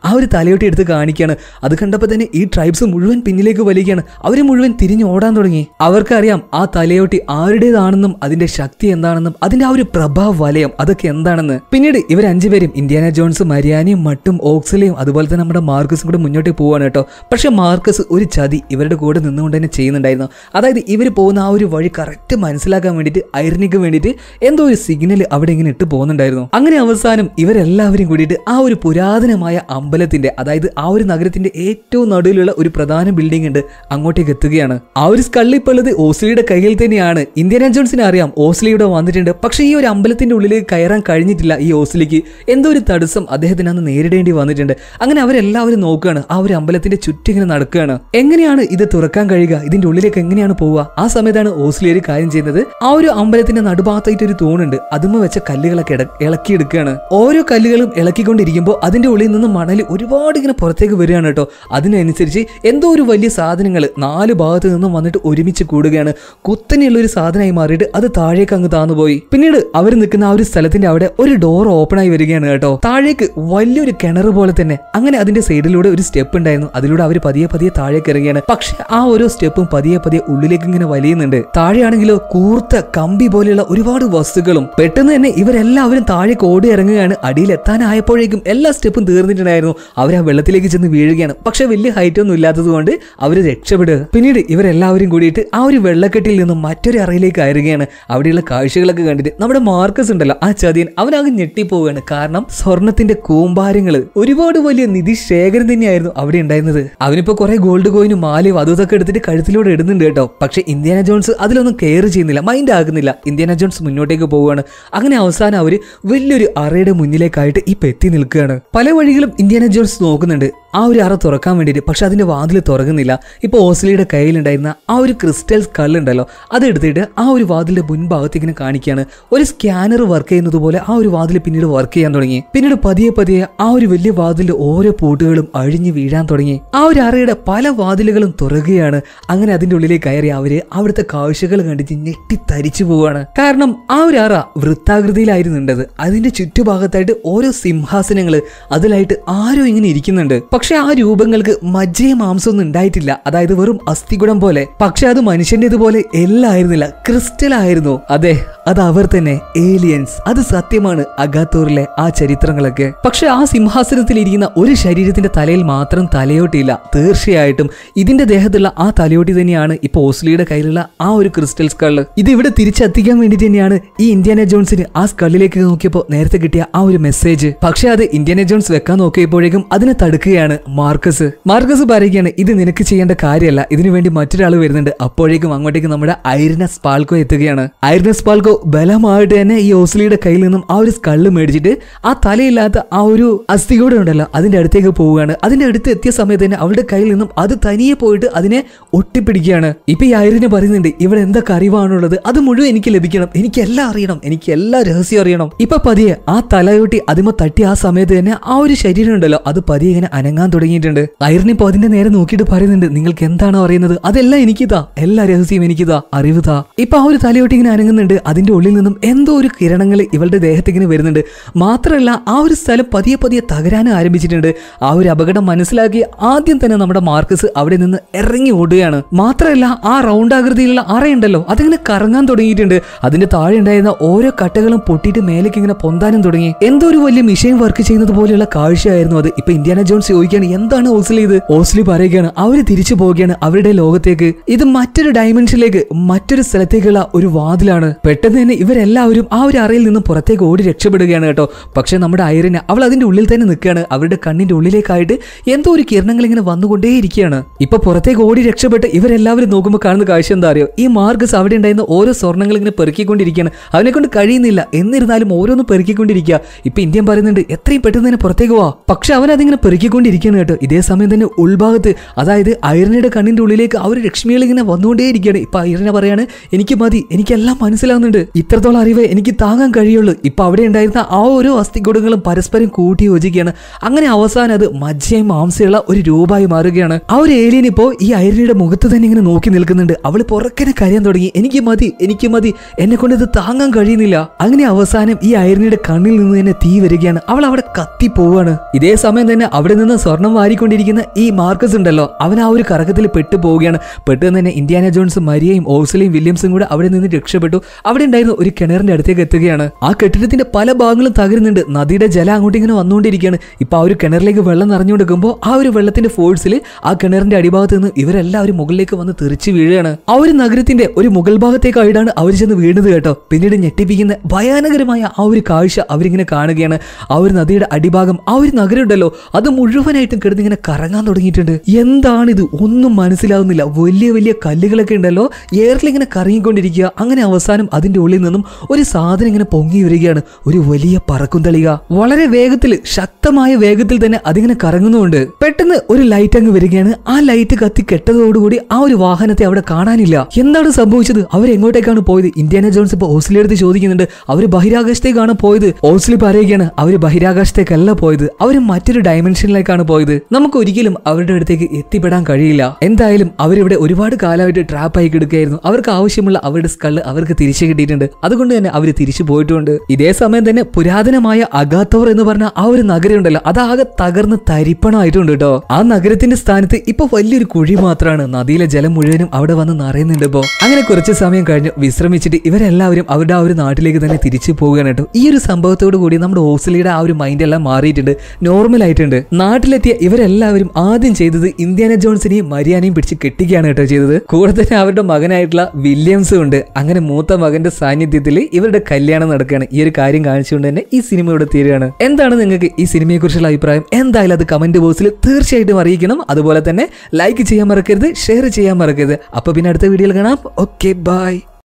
[SPEAKER 1] ആ ഒരു തലയോട്ട് എടുത്ത് കാണിക്കുകയാണ് അത് കണ്ടപ്പോൾ തന്നെ ഈ ട്രൈബ്സ് മുഴുവൻ പിന്നിലേക്ക് വലിക്കുകയാണ് അവർ മുഴുവൻ തിരിഞ്ഞു ഓടാൻ തുടങ്ങി അവർക്കറിയാം ആ തലയോട്ടി ആരുടേതാണെന്നും അതിന്റെ ശക്തി എന്താണെന്നും അതിന്റെ ആ ഒരു പ്രഭാവ വലയം അതൊക്കെ എന്താണെന്ന് പിന്നീട് ഇവർ അഞ്ചുപേരും ഇന്ത്യാന ജോൺസ് മരിയാനയും മട്ടും ഓക്സിലയും അതുപോലെ തന്നെ നമ്മുടെ മാർക്കസും കൂടെ മുന്നോട്ട് പോവാണ് കേട്ടോ പക്ഷെ മാർക്കസ് ഒരു ചതി ഇവരുടെ കൂടെ നിന്നുകൊണ്ട് തന്നെ ചെയ്യുന്നുണ്ടായിരുന്നു അതായത് ഇവർ പോകുന്ന ആ ഒരു വഴി കറക്റ്റ് മനസ്സിലാക്കാൻ വേണ്ടിയിട്ട് ഐറിനിക്ക് വേണ്ടിയിട്ട് എന്തോ ഒരു സിഗ്നൽ അവിടെ ഇങ്ങനെ ഇട്ട് പോകുന്നുണ്ടായിരുന്നു അങ്ങനെ അവസാനം ഇവരെല്ലാവരും കൂടിയിട്ട് ആ ഒരു പുരാതനമായ അമ്പലത്തിന്റെ അതായത് ആ ഒരു നഗരത്തിന്റെ ഏറ്റവും നടുവിലുള്ള ഒരു പ്രധാന ബിൽഡിംഗ് ഉണ്ട് അങ്ങോട്ടേക്ക് എത്തുകയാണ് ആ ഒരു സ്കള്ളി പള്ളത് ഓസ്ലിയുടെ കയ്യിൽ തന്നെയാണ് ഇന്ത്യൻ ജോൺസിനെ അറിയാം ഓസ്ലിയുടെ വന്നിട്ടുണ്ട് പക്ഷേ ഈ ഒരു അമ്പലത്തിന്റെ ഉള്ളിലേക്ക് കയറാൻ കഴിഞ്ഞിട്ടില്ല ഈ ഓസിലേക്ക് എന്തോ ഒരു തടസ്സം അദ്ദേഹത്തിന് അന്ന് നേരിടേണ്ടി വന്നിട്ടുണ്ട് അങ്ങനെ അവരെല്ലാവരും നോക്കുകയാണ് ആ ഒരു അമ്പലത്തിന്റെ ചുറ്റും ഇങ്ങനെ നടക്കുകയാണ് എങ്ങനെയാണ് ഇത് തുറക്കാൻ കഴിയുക ഇതിന്റെ ഉള്ളിലേക്ക് എങ്ങനെയാണ് പോവുക ആ സമയത്താണ് ഓസ്ലി ഒരു കാര്യം ചെയ്യുന്നത് ആ ഒരു അമ്പലത്തിന്റെ നടുഭാഗത്തായിട്ട് ഒരു തൂണുണ്ട് അതുമ്മ വെച്ച കല്ലുകളൊക്കെ ഇളക്കിയെടുക്കുകയാണ് ഓരോ കല്ലുകളും ഇളക്കിക്കൊണ്ടിരിക്കുമ്പോൾ അതിന്റെ ഉള്ളിൽ നിന്ന് മണൽ ഒരുപാട് ഇങ്ങനെ പുറത്തേക്ക് വരികയാണ് കേട്ടോ അതിനനുസരിച്ച് എന്തോ ഒരു വലിയ സാധനങ്ങൾ നാല് ഭാഗത്ത് നിന്നും വന്നിട്ട് ഒരുമിച്ച് കൂടുകയാണ് കുത്തനെയുള്ള ഒരു സാധനമായി മാറിയിട്ട് അത് താഴേക്ക് അങ്ങ് താന്നുപോയി പിന്നീട് അവർ നിൽക്കുന്ന ആ ഒരു സ്ഥലത്തിന്റെ അവിടെ അവിടെ ഒരു ഡോർ ഓപ്പൺ ആയി വരികയാണ് കേട്ടോ താഴേക്ക് വലിയൊരു കിണർ പോലെ തന്നെ അങ്ങനെ അതിന്റെ സൈഡിലൂടെ ഒരു സ്റ്റെപ്പ് ഉണ്ടായിരുന്നു അതിലൂടെ അവർ പതിയെ പതിയെ താഴേക്ക് ഇറങ്ങിയാണ് പക്ഷെ ആ ഓരോ സ്റ്റെപ്പും പതിയെ പതിയെ ഉള്ളിലേക്ക് ഇങ്ങനെ വലിയുന്നുണ്ട് താഴെയാണെങ്കിലോ കൂർത്ത കമ്പി പോലെയുള്ള ഒരുപാട് വസ്തുക്കളും പെട്ടെന്ന് തന്നെ ഇവരെല്ലാവരും താഴേക്ക് ഓടി ഇറങ്ങുകയാണ് അടിയിൽ എത്താനായപ്പോഴേക്കും എല്ലാ സ്റ്റെപ്പും തീർന്നിട്ടുണ്ടായിരുന്നു അവർ ആ വെള്ളത്തിലേക്ക് ചെന്ന് വീഴുകയാണ് പക്ഷെ വലിയ ഹൈറ്റ് ഒന്നും ഇല്ലാത്തത് കൊണ്ട് അവർ രക്ഷപ്പെടുക പിന്നീട് ഇവരെല്ലാവരും കൂടിയിട്ട് ആ ഒരു വെള്ളക്കെട്ടിൽ നിന്നും മറ്റൊരു അറയിലേക്ക് ആയിരുകയാണ് അവിടെയുള്ള കാഴ്ചകളൊക്കെ കണ്ടിട്ട് നമ്മുടെ മാർക്കസ് ഉണ്ടല്ലോ ആ ചതിയൻ അവനാകെ ഞെട്ടിപ്പോവുകയാണ് കാരണം സ്വർണത്തിന്റെ കൂമ്പാരങ്ങള് ഒരുപാട് വലിയ നിധി ശേഖരം തന്നെയായിരുന്നു അവിടെ ഉണ്ടായിരുന്നത് അവനിപ്പോ കുറെ ഗോൾഡ് കോയിനും മാലയും അതും ഇതൊക്കെ എടുത്തിട്ട് കഴുത്തിലൂടെ ഇടുന്നുണ്ട് കേട്ടോ പക്ഷെ ഇന്ത്യാന ജോൺസ് അതിലൊന്നും കെയർ ചെയ്യുന്നില്ല മൈൻഡ് ആകുന്നില്ല ഇന്ത്യാന ജോൺസ് മുന്നോട്ടേക്ക് പോവുകയാണ് അങ്ങനെ അവസാനം അവര് വലിയൊരു അറയുടെ മുന്നിലേക്കായിട്ട് ഇപ്പൊ എത്തി നിൽക്കുകയാണ് പല വഴികളും ഇന്ത്യാന ജോൺസ് നോക്കുന്നുണ്ട് ആ ഒരു അറ തുറക്കാൻ വേണ്ടിയിട്ട് പക്ഷെ അതിന്റെ വാതിൽ തുറക്കുന്നില്ല ഇപ്പൊ ഓസ്ലിയുടെ കയ്യിലുണ്ടായിരുന്ന ആ ഒരു ക്രിസ്റ്റൽ സ്കല്ലുണ്ടല്ലോ അതെടുത്തിട്ട് ആ ഒരു വാതിലിന്റെ മുൻഭാഗത്ത് ഇങ്ങനെ കാണിക്കുകയാണ് ഒരു സ്കാനർ വർക്ക് ചെയ്യുന്നത് പോലെ ആ ഒരു വാതിൽ പിന്നീട് വർക്ക് ചെയ്യാൻ തുടങ്ങി പിന്നീട് പതിയെ പതിയെ ആ ഒരു വലിയ വാതിലിന്റെ ഓരോ പൂട്ടുകളും അഴിഞ്ഞു വീഴാൻ തുടങ്ങി ആ ഒരു അറയുടെ പല വാതിലുകളും തുറകുകയാണ് അങ്ങനെ അതിന്റെ ഉള്ളിലേക്ക് കയറി അവര് അവിടുത്തെ കാഴ്ചകൾ കണ്ടിട്ട് ഞെട്ടി തരിച്ചു പോവാണ് കാരണം ആ ഒരു അറ വൃത്താകൃതിയിലായിരുന്നുണ്ടത് അതിന്റെ ചുറ്റുഭാഗത്തായിട്ട് ഓരോ സിംഹാസനങ്ങൾ അതിലായിട്ട് ആരോ ഇങ്ങനെ ഇരിക്കുന്നുണ്ട് പക്ഷെ ആ രൂപങ്ങൾക്ക് മജ്ജയ മാംസമൊന്നും ഉണ്ടായിട്ടില്ല അതായത് വെറും അസ്ഥികുടം പോലെ പക്ഷെ അത് മനുഷ്യന്റെ ഇതുപോലെ എല്ലായിരുന്നില്ല ക്രിസ്റ്റൽ ആയിരുന്നു അതെ അത് അവർ തന്നെ ഏലിയൻസ് അത് സത്യം സത്യമാണ് അഗാത്തൂറിലെ ആ ചരിത്രങ്ങളൊക്കെ പക്ഷെ ആ സിംഹാസനത്തിൽ ഇരിക്കുന്ന ഒരു ശരീരത്തിന്റെ തലയിൽ മാത്രം തലയോട്ടിയില്ല തീർച്ചയായിട്ടും ഇതിന്റെ ദേഹത്തുള്ള ആ തലയോട്ടി തന്നെയാണ് ഇപ്പൊ ഓസ്ലിയുടെ കയ്യിലുള്ള ആ ഒരു ക്രിസ്റ്റൽ സ്കള് ഇത് ഇവിടെ തിരിച്ചെത്തിക്കാൻ വേണ്ടി തന്നെയാണ് ഈ ഇന്ത്യാന ജോൺസിന് ആ സ്കള്ളിലേക്ക് നോക്കിയപ്പോൾ നേരത്തെ കിട്ടിയ ആ ഒരു മെസ്സേജ് പക്ഷെ അത് ഇന്ത്യാന ജോൺസ് വെക്കാൻ നോക്കിയപ്പോഴേക്കും അതിനെ തടുക്കുകയാണ് മാർക്കസ് മാർക്കസ് പറയുകയാണ് ഇത് നിനക്ക് ചെയ്യേണ്ട കാര്യമല്ല ഇതിനു വേണ്ടി മറ്റൊരാൾ വരുന്നുണ്ട് അപ്പോഴേക്കും അങ്ങോട്ടേക്ക് നമ്മുടെ ഐരിനസ് പാൽക്കോ എത്തുകയാണ് ഐരിനസ് പാൽക്കോ ബലമായിട്ട് തന്നെ ഈ ഓസ്ലിയുടെ കയ്യിൽ നിന്നും ആ ഒരു സ്കള്ള് മേടിച്ചിട്ട് ആ തലയില്ലാത്ത ആ ഒരു അസ്ഥികൂടെ ഉണ്ടല്ലോ അതിന്റെ അടുത്തേക്ക് പോവുകയാണ് അതിന്റെ അടുത്ത് എത്തിയ സമയത്ത് തന്നെ അവളുടെ കയ്യിൽ നിന്നും അത് തനിയെ പോയിട്ട് അതിനെ ഒട്ടിപ്പിടിക്കുകയാണ് ഇപ്പൊ ഈ ഐറിന് പറയുന്നുണ്ട് ഇവിടെ എന്തൊക്കെ അറിവാണുള്ളത് അത് മുഴുവൻ എനിക്ക് ലഭിക്കണം എനിക്ക് എല്ലാം അറിയണം എനിക്ക് എല്ലാ രഹസ്യം അറിയണം ഇപ്പൊ പതിയെ ആ തലയോട്ടി അതിമ തട്ടി ആ സമയത്ത് തന്നെ ആ ഒരു ശരീരം ഉണ്ടല്ലോ അത് പതിയെ ഇങ്ങനെ അനങ്ങാൻ തുടങ്ങിയിട്ടുണ്ട് ഐറിന് ഇപ്പൊ അതിന്റെ നേരെ നോക്കിയിട്ട് പറയുന്നുണ്ട് നിങ്ങൾക്ക് എന്താണോ അറിയുന്നത് അതെല്ലാം എനിക്കിതാ എല്ലാ രഹസ്യം എനിക്കിതാ അറിവുതാ ഇപ്പൊ ആ ഒരു തലയോട്ടി ഇങ്ങനെ അനങ്ങുന്നുണ്ട് അതിന്റെ ഉള്ളിൽ നിന്നും എന്തോ ഒരു കിരണങ്ങൾ ഇവളുടെ ഇങ്ങനെ വരുന്നുണ്ട് മാത്രമല്ല ആ ഒരു സ്ഥലം പതിയെ പതിയെ തകരാനും ആരംഭിച്ചിട്ടുണ്ട് ആ ഒരു അപകടം മനസ്സിലാക്കി ആദ്യം തന്നെ നമ്മുടെ മാർക്കസ് അവിടെ നിന്ന് ഇറങ്ങി ഓടുകയാണ് മാത്രമല്ല ആ റൗണ്ട് ആകൃതിയിലുള്ള അറയുണ്ടല്ലോ അതിങ്ങനെ കറങ്ങാൻ തുടങ്ങിയിട്ടുണ്ട് അതിന്റെ താഴെ ഉണ്ടായിരുന്ന ഓരോ കട്ടകളും പൊട്ടിയിട്ട് മേലേക്ക് ഇങ്ങനെ പൊന്താനും തുടങ്ങി എന്തോ ഒരു വലിയ മിഷൻ വർക്ക് ചെയ്യുന്നത് പോലെയുള്ള കാഴ്ചയായിരുന്നു അത് ഇപ്പൊ ഇന്ത്യാന ജോൺസ് ചോദിക്കുകയാണ് എന്താണ് ഓസ്ലി ഇത് ഓസ്ലി പറയുകയാണ് അവര് തിരിച്ചു പോവുകയാണ് അവരുടെ ലോകത്തേക്ക് ഇത് മറ്റൊരു ഡയമെൻഷനിലേക്ക് മറ്റൊരു സ്ഥലത്തേക്കുള്ള ഒരു വാതിലാണ് പെട്ടെന്ന് തന്നെ ഇവരെല്ലാവരും ആ ഒരു അറയിൽ നിന്ന് പുറത്തേക്ക് പുറത്തേക്ക് ഓടി രക്ഷപ്പെടുകയാണ് കേട്ടോ പക്ഷേ നമ്മുടെ ഐറിന് അവൾ അതിൻ്റെ ഉള്ളിൽ തന്നെ നിൽക്കുകയാണ് അവരുടെ കണ്ണിൻ്റെ ഉള്ളിലേക്കായിട്ട് എന്തോ ഒരു കിരണങ്ങൾ ഇങ്ങനെ വന്നുകൊണ്ടേയിരിക്കുകയാണ് ഇപ്പൊ പുറത്തേക്ക് ഓടി രക്ഷപ്പെട്ട് ഇവരെല്ലാവരും നോക്കുമ്പോൾ കാണുന്ന കാഴ്ച എന്താ അറിയോ ഈ മാർഗസ് അവിടെ ഉണ്ടായിരുന്ന ഓരോ സ്വർണ്ണങ്ങൾ ഇങ്ങനെ പെറുക്കിക്കൊണ്ടിരിക്കുകയാണ് അവനെ കൊണ്ട് കഴിയുന്നില്ല എന്നിരുന്നാലും ഓരോന്നും പെറുക്കിക്കൊണ്ടിരിക്കുക ഇപ്പൊ ഇന്ത്യൻ പറയുന്നുണ്ട് എത്രയും പെട്ടെന്ന് തന്നെ പുറത്തേക്ക് പോവാ പക്ഷെ അവൻ അതിങ്ങനെ പെറുക്കിക്കൊണ്ടിരിക്കുകയാണ് കേട്ടോ ഇതേ സമയം തന്നെ ഉൾഭാഗത്ത് അതായത് ഐറിനയുടെ കണ്ണിന്റെ ഉള്ളിലേക്ക് ആ ഒരു ലക്ഷ്മികൾ ഇങ്ങനെ വന്നുകൊണ്ടേയിരിക്കുകയാണ് ഇപ്പൊ ഐറിന പറയാണ് എനിക്ക് മതി എനിക്കെല്ലാം മനസ്സിലാവുന്നുണ്ട് ഇത്രത്തോളം അറിവ് എനിക്ക് താങ്ങാൻ കഴിയുള്ളൂ ഇപ്പോൾ അവിടെ ഉണ്ടായിരുന്ന ആ ഓരോ അസ്ഥികൂടങ്ങളും പരസ്പരം കൂട്ടി യോജിക്കുകയാണ് അങ്ങനെ അവസാനം അത് മജ്ജയും മാംസയുള്ള ഒരു രൂപമായി മാറുകയാണ് ആ ഒരു ഏലിയൻ ഇപ്പോൾ ഈ ഐറിനയുടെ മുഖത്ത് തന്നെ ഇങ്ങനെ നോക്കി നിൽക്കുന്നുണ്ട് അവൾ പുറക്കനെ കരയാൻ തുടങ്ങി എനിക്ക് മതി എനിക്ക് മതി എന്നെ കൊണ്ട് ഇത് താങ്ങാൻ കഴിയുന്നില്ല അങ്ങനെ അവസാനം ഈ ഐറിനയുടെ കണ്ണിൽ നിന്ന് തന്നെ തീ വരികയാണ് അവൾ അവിടെ കത്തി പോവാണ് ഇതേ സമയം തന്നെ അവിടെ നിന്ന് സ്വർണം വാരിക്കൊണ്ടിരിക്കുന്ന ഈ മാർക്കസ് ഉണ്ടല്ലോ അവൻ ആ ഒരു കറക്കത്തിൽ പെട്ടു പോവുകയാണ് പെട്ടെന്ന് തന്നെ ഇന്ത്യാന ജോൺസ് മരിയയും ഓസലയും വില്യംസും കൂടെ അവിടെ നിന്ന് രക്ഷപ്പെട്ടു അവിടെ ഉണ്ടായിരുന്ന ഒരു കിണറിന്റെ അടുത്തേക്ക് എത്തുകയാണ് ആ കെട്ടിടത്തിന്റെ പല ഭാഗങ്ങളും തകരുന്നുണ്ട് നദിയുടെ ജലം അങ്ങോട്ട് ഇങ്ങനെ വന്നുകൊണ്ടിരിക്കുകയാണ് ഇപ്പൊ ആ ഒരു കിണറിലേക്ക് വെള്ളം നിറഞ്ഞുകൊടുക്കുമ്പോൾ ആ ഒരു വെള്ളത്തിന്റെ ഫോഴ്സിൽ ആ കിണറിന്റെ അടിഭാഗത്ത് നിന്ന് ഇവരെല്ലാവരും മുകളിലേക്ക് വന്ന് തെറിച്ച് വീഴുകയാണ് ആ ഒരു നഗരത്തിന്റെ ഒരു മുകൾ ഭാഗത്തേക്കായിട്ടാണ് അവർ ചെന്ന് വീണത് കേട്ടോ പിന്നീട് ഞെട്ടിപ്പിക്കുന്ന ഭയാനകരമായ ആ ഒരു കാഴ്ച അവരിങ്ങനെ കാണുകയാണ് ആ ഒരു നദിയുടെ അടിഭാഗം ആ ഒരു നഗരം ഉണ്ടല്ലോ അത് മുഴുവനായിട്ടും കിടന്നിങ്ങനെ കറങ്ങാൻ തുടങ്ങിയിട്ടുണ്ട് എന്താണിത് ഒന്നും മനസ്സിലാവുന്നില്ല വലിയ വലിയ കല്ലുകളൊക്കെ ഉണ്ടല്ലോ എയറിൽ ഇങ്ങനെ കറങ്ങിക്കൊണ്ടിരിക്കുക അങ്ങനെ അവസാനം അതിന്റെ ഉള്ളിൽ നിന്നും ഒരു സാധനം ഇങ്ങനെ പൊങ്ങി വരിക വരികയാണ് ഒരു വലിയ പറക്കുംതളിക വളരെ വേഗത്തിൽ ശക്തമായ വേഗത്തിൽ തന്നെ അതിങ്ങനെ കറങ്ങുന്നുണ്ട് പെട്ടെന്ന് ഒരു ലൈറ്റ് അങ്ങ് വരികയാണ് ആ ലൈറ്റ് കത്തി കെട്ടതോടുകൂടി ആ ഒരു വാഹനത്തെ അവിടെ കാണാനില്ല എന്താണ് സംഭവിച്ചത് അവരെങ്ങോട്ടേക്കാണ് പോയത് ഇന്ത്യാന ജോൺസ് ഇപ്പൊ ഓസ്ലി എടുത്ത് ചോദിക്കുന്നുണ്ട് അവർ ബഹിരാകാശത്തേക്കാണ് പോയത് ഓസ്ലി പറയുകയാണ് അവർ ബഹിരാകാശത്തേക്കല്ല പോയത് അവർ മറ്റൊരു ഡയമെൻഷനിലേക്കാണ് പോയത് നമുക്ക് ഒരിക്കലും അവരുടെ അടുത്തേക്ക് എത്തിപ്പെടാൻ കഴിയില്ല എന്തായാലും അവരിവിടെ ഒരുപാട് കാലമായിട്ട് ആയി കിടക്കുകയായിരുന്നു അവർക്ക് ആവശ്യമുള്ള അവരുടെ സ്കള് അവർക്ക് തിരിച്ചു കിട്ടിയിട്ടുണ്ട് അതുകൊണ്ട് തന്നെ അവർ തിരിച്ചു പോയിട്ടുണ്ട് ഇതേ സമയം തന്നെ പുരാതനമായ അഗാത്തോർ എന്ന് പറഞ്ഞ ആ ഒരു നഗരം ഉണ്ടല്ലോ അതാകെ തകർന്ന് തരിപ്പണമായിട്ടുണ്ട് കേട്ടോ ആ നഗരത്തിന്റെ സ്ഥാനത്ത് ഇപ്പൊ വലിയൊരു കുഴി മാത്രമാണ് നദിയിലെ ജലം മുഴുവനും അവിടെ വന്ന് നിറയുന്നുണ്ട് ഇപ്പോ അങ്ങനെ കുറച്ച് സമയം കഴിഞ്ഞ് വിശ്രമിച്ചിട്ട് ഇവരെല്ലാവരും അവരുടെ ആ ഒരു നാട്ടിലേക്ക് തന്നെ തിരിച്ചു പോവുകയാണ് കേട്ടോ ഈ ഒരു സംഭവത്തോട് കൂടി നമ്മുടെ ഓസ്ട്രേലിയയുടെ ആ ഒരു മൈൻഡ് എല്ലാം മാറിയിട്ടുണ്ട് നോർമൽ ആയിട്ടുണ്ട് നാട്ടിലെത്തിയ ഇവരെല്ലാവരും ആദ്യം ചെയ്തത് ഇന്ത്യാന ജോൺസിനെയും മരിയാനയും പിടിച്ച് കെട്ടിക്കുകയാണ് കേട്ടോ ചെയ്തത് കൂടെ തന്നെ അവരുടെ മകനായിട്ടുള്ള വില്യംസും ഉണ്ട് അങ്ങനെ മൂത്ത മകന്റെ സാന്നിധ്യത്തിൽ ഇവരുടെ കല്യാണം നടക്കുകയാണ് ഈ ഒരു കാര്യം കാണിച്ചുകൊണ്ട് തന്നെ ഈ സിനിമ ഇവിടെ തീരുകയാണ് എന്താണ് നിങ്ങൾക്ക് ഈ സിനിമയെക്കുറിച്ചുള്ള അഭിപ്രായം എന്തായാലും അത് കമന്റ് ബോക്സിൽ തീർച്ചയായിട്ടും അറിയിക്കണം അതുപോലെ തന്നെ ലൈക്ക് ചെയ്യാൻ മറക്കരുത് ഷെയർ ചെയ്യാൻ മറക്കരുത് അപ്പോൾ പിന്നെ അടുത്ത വീഡിയോയിൽ കാണാം ഓക്കെ ബൈ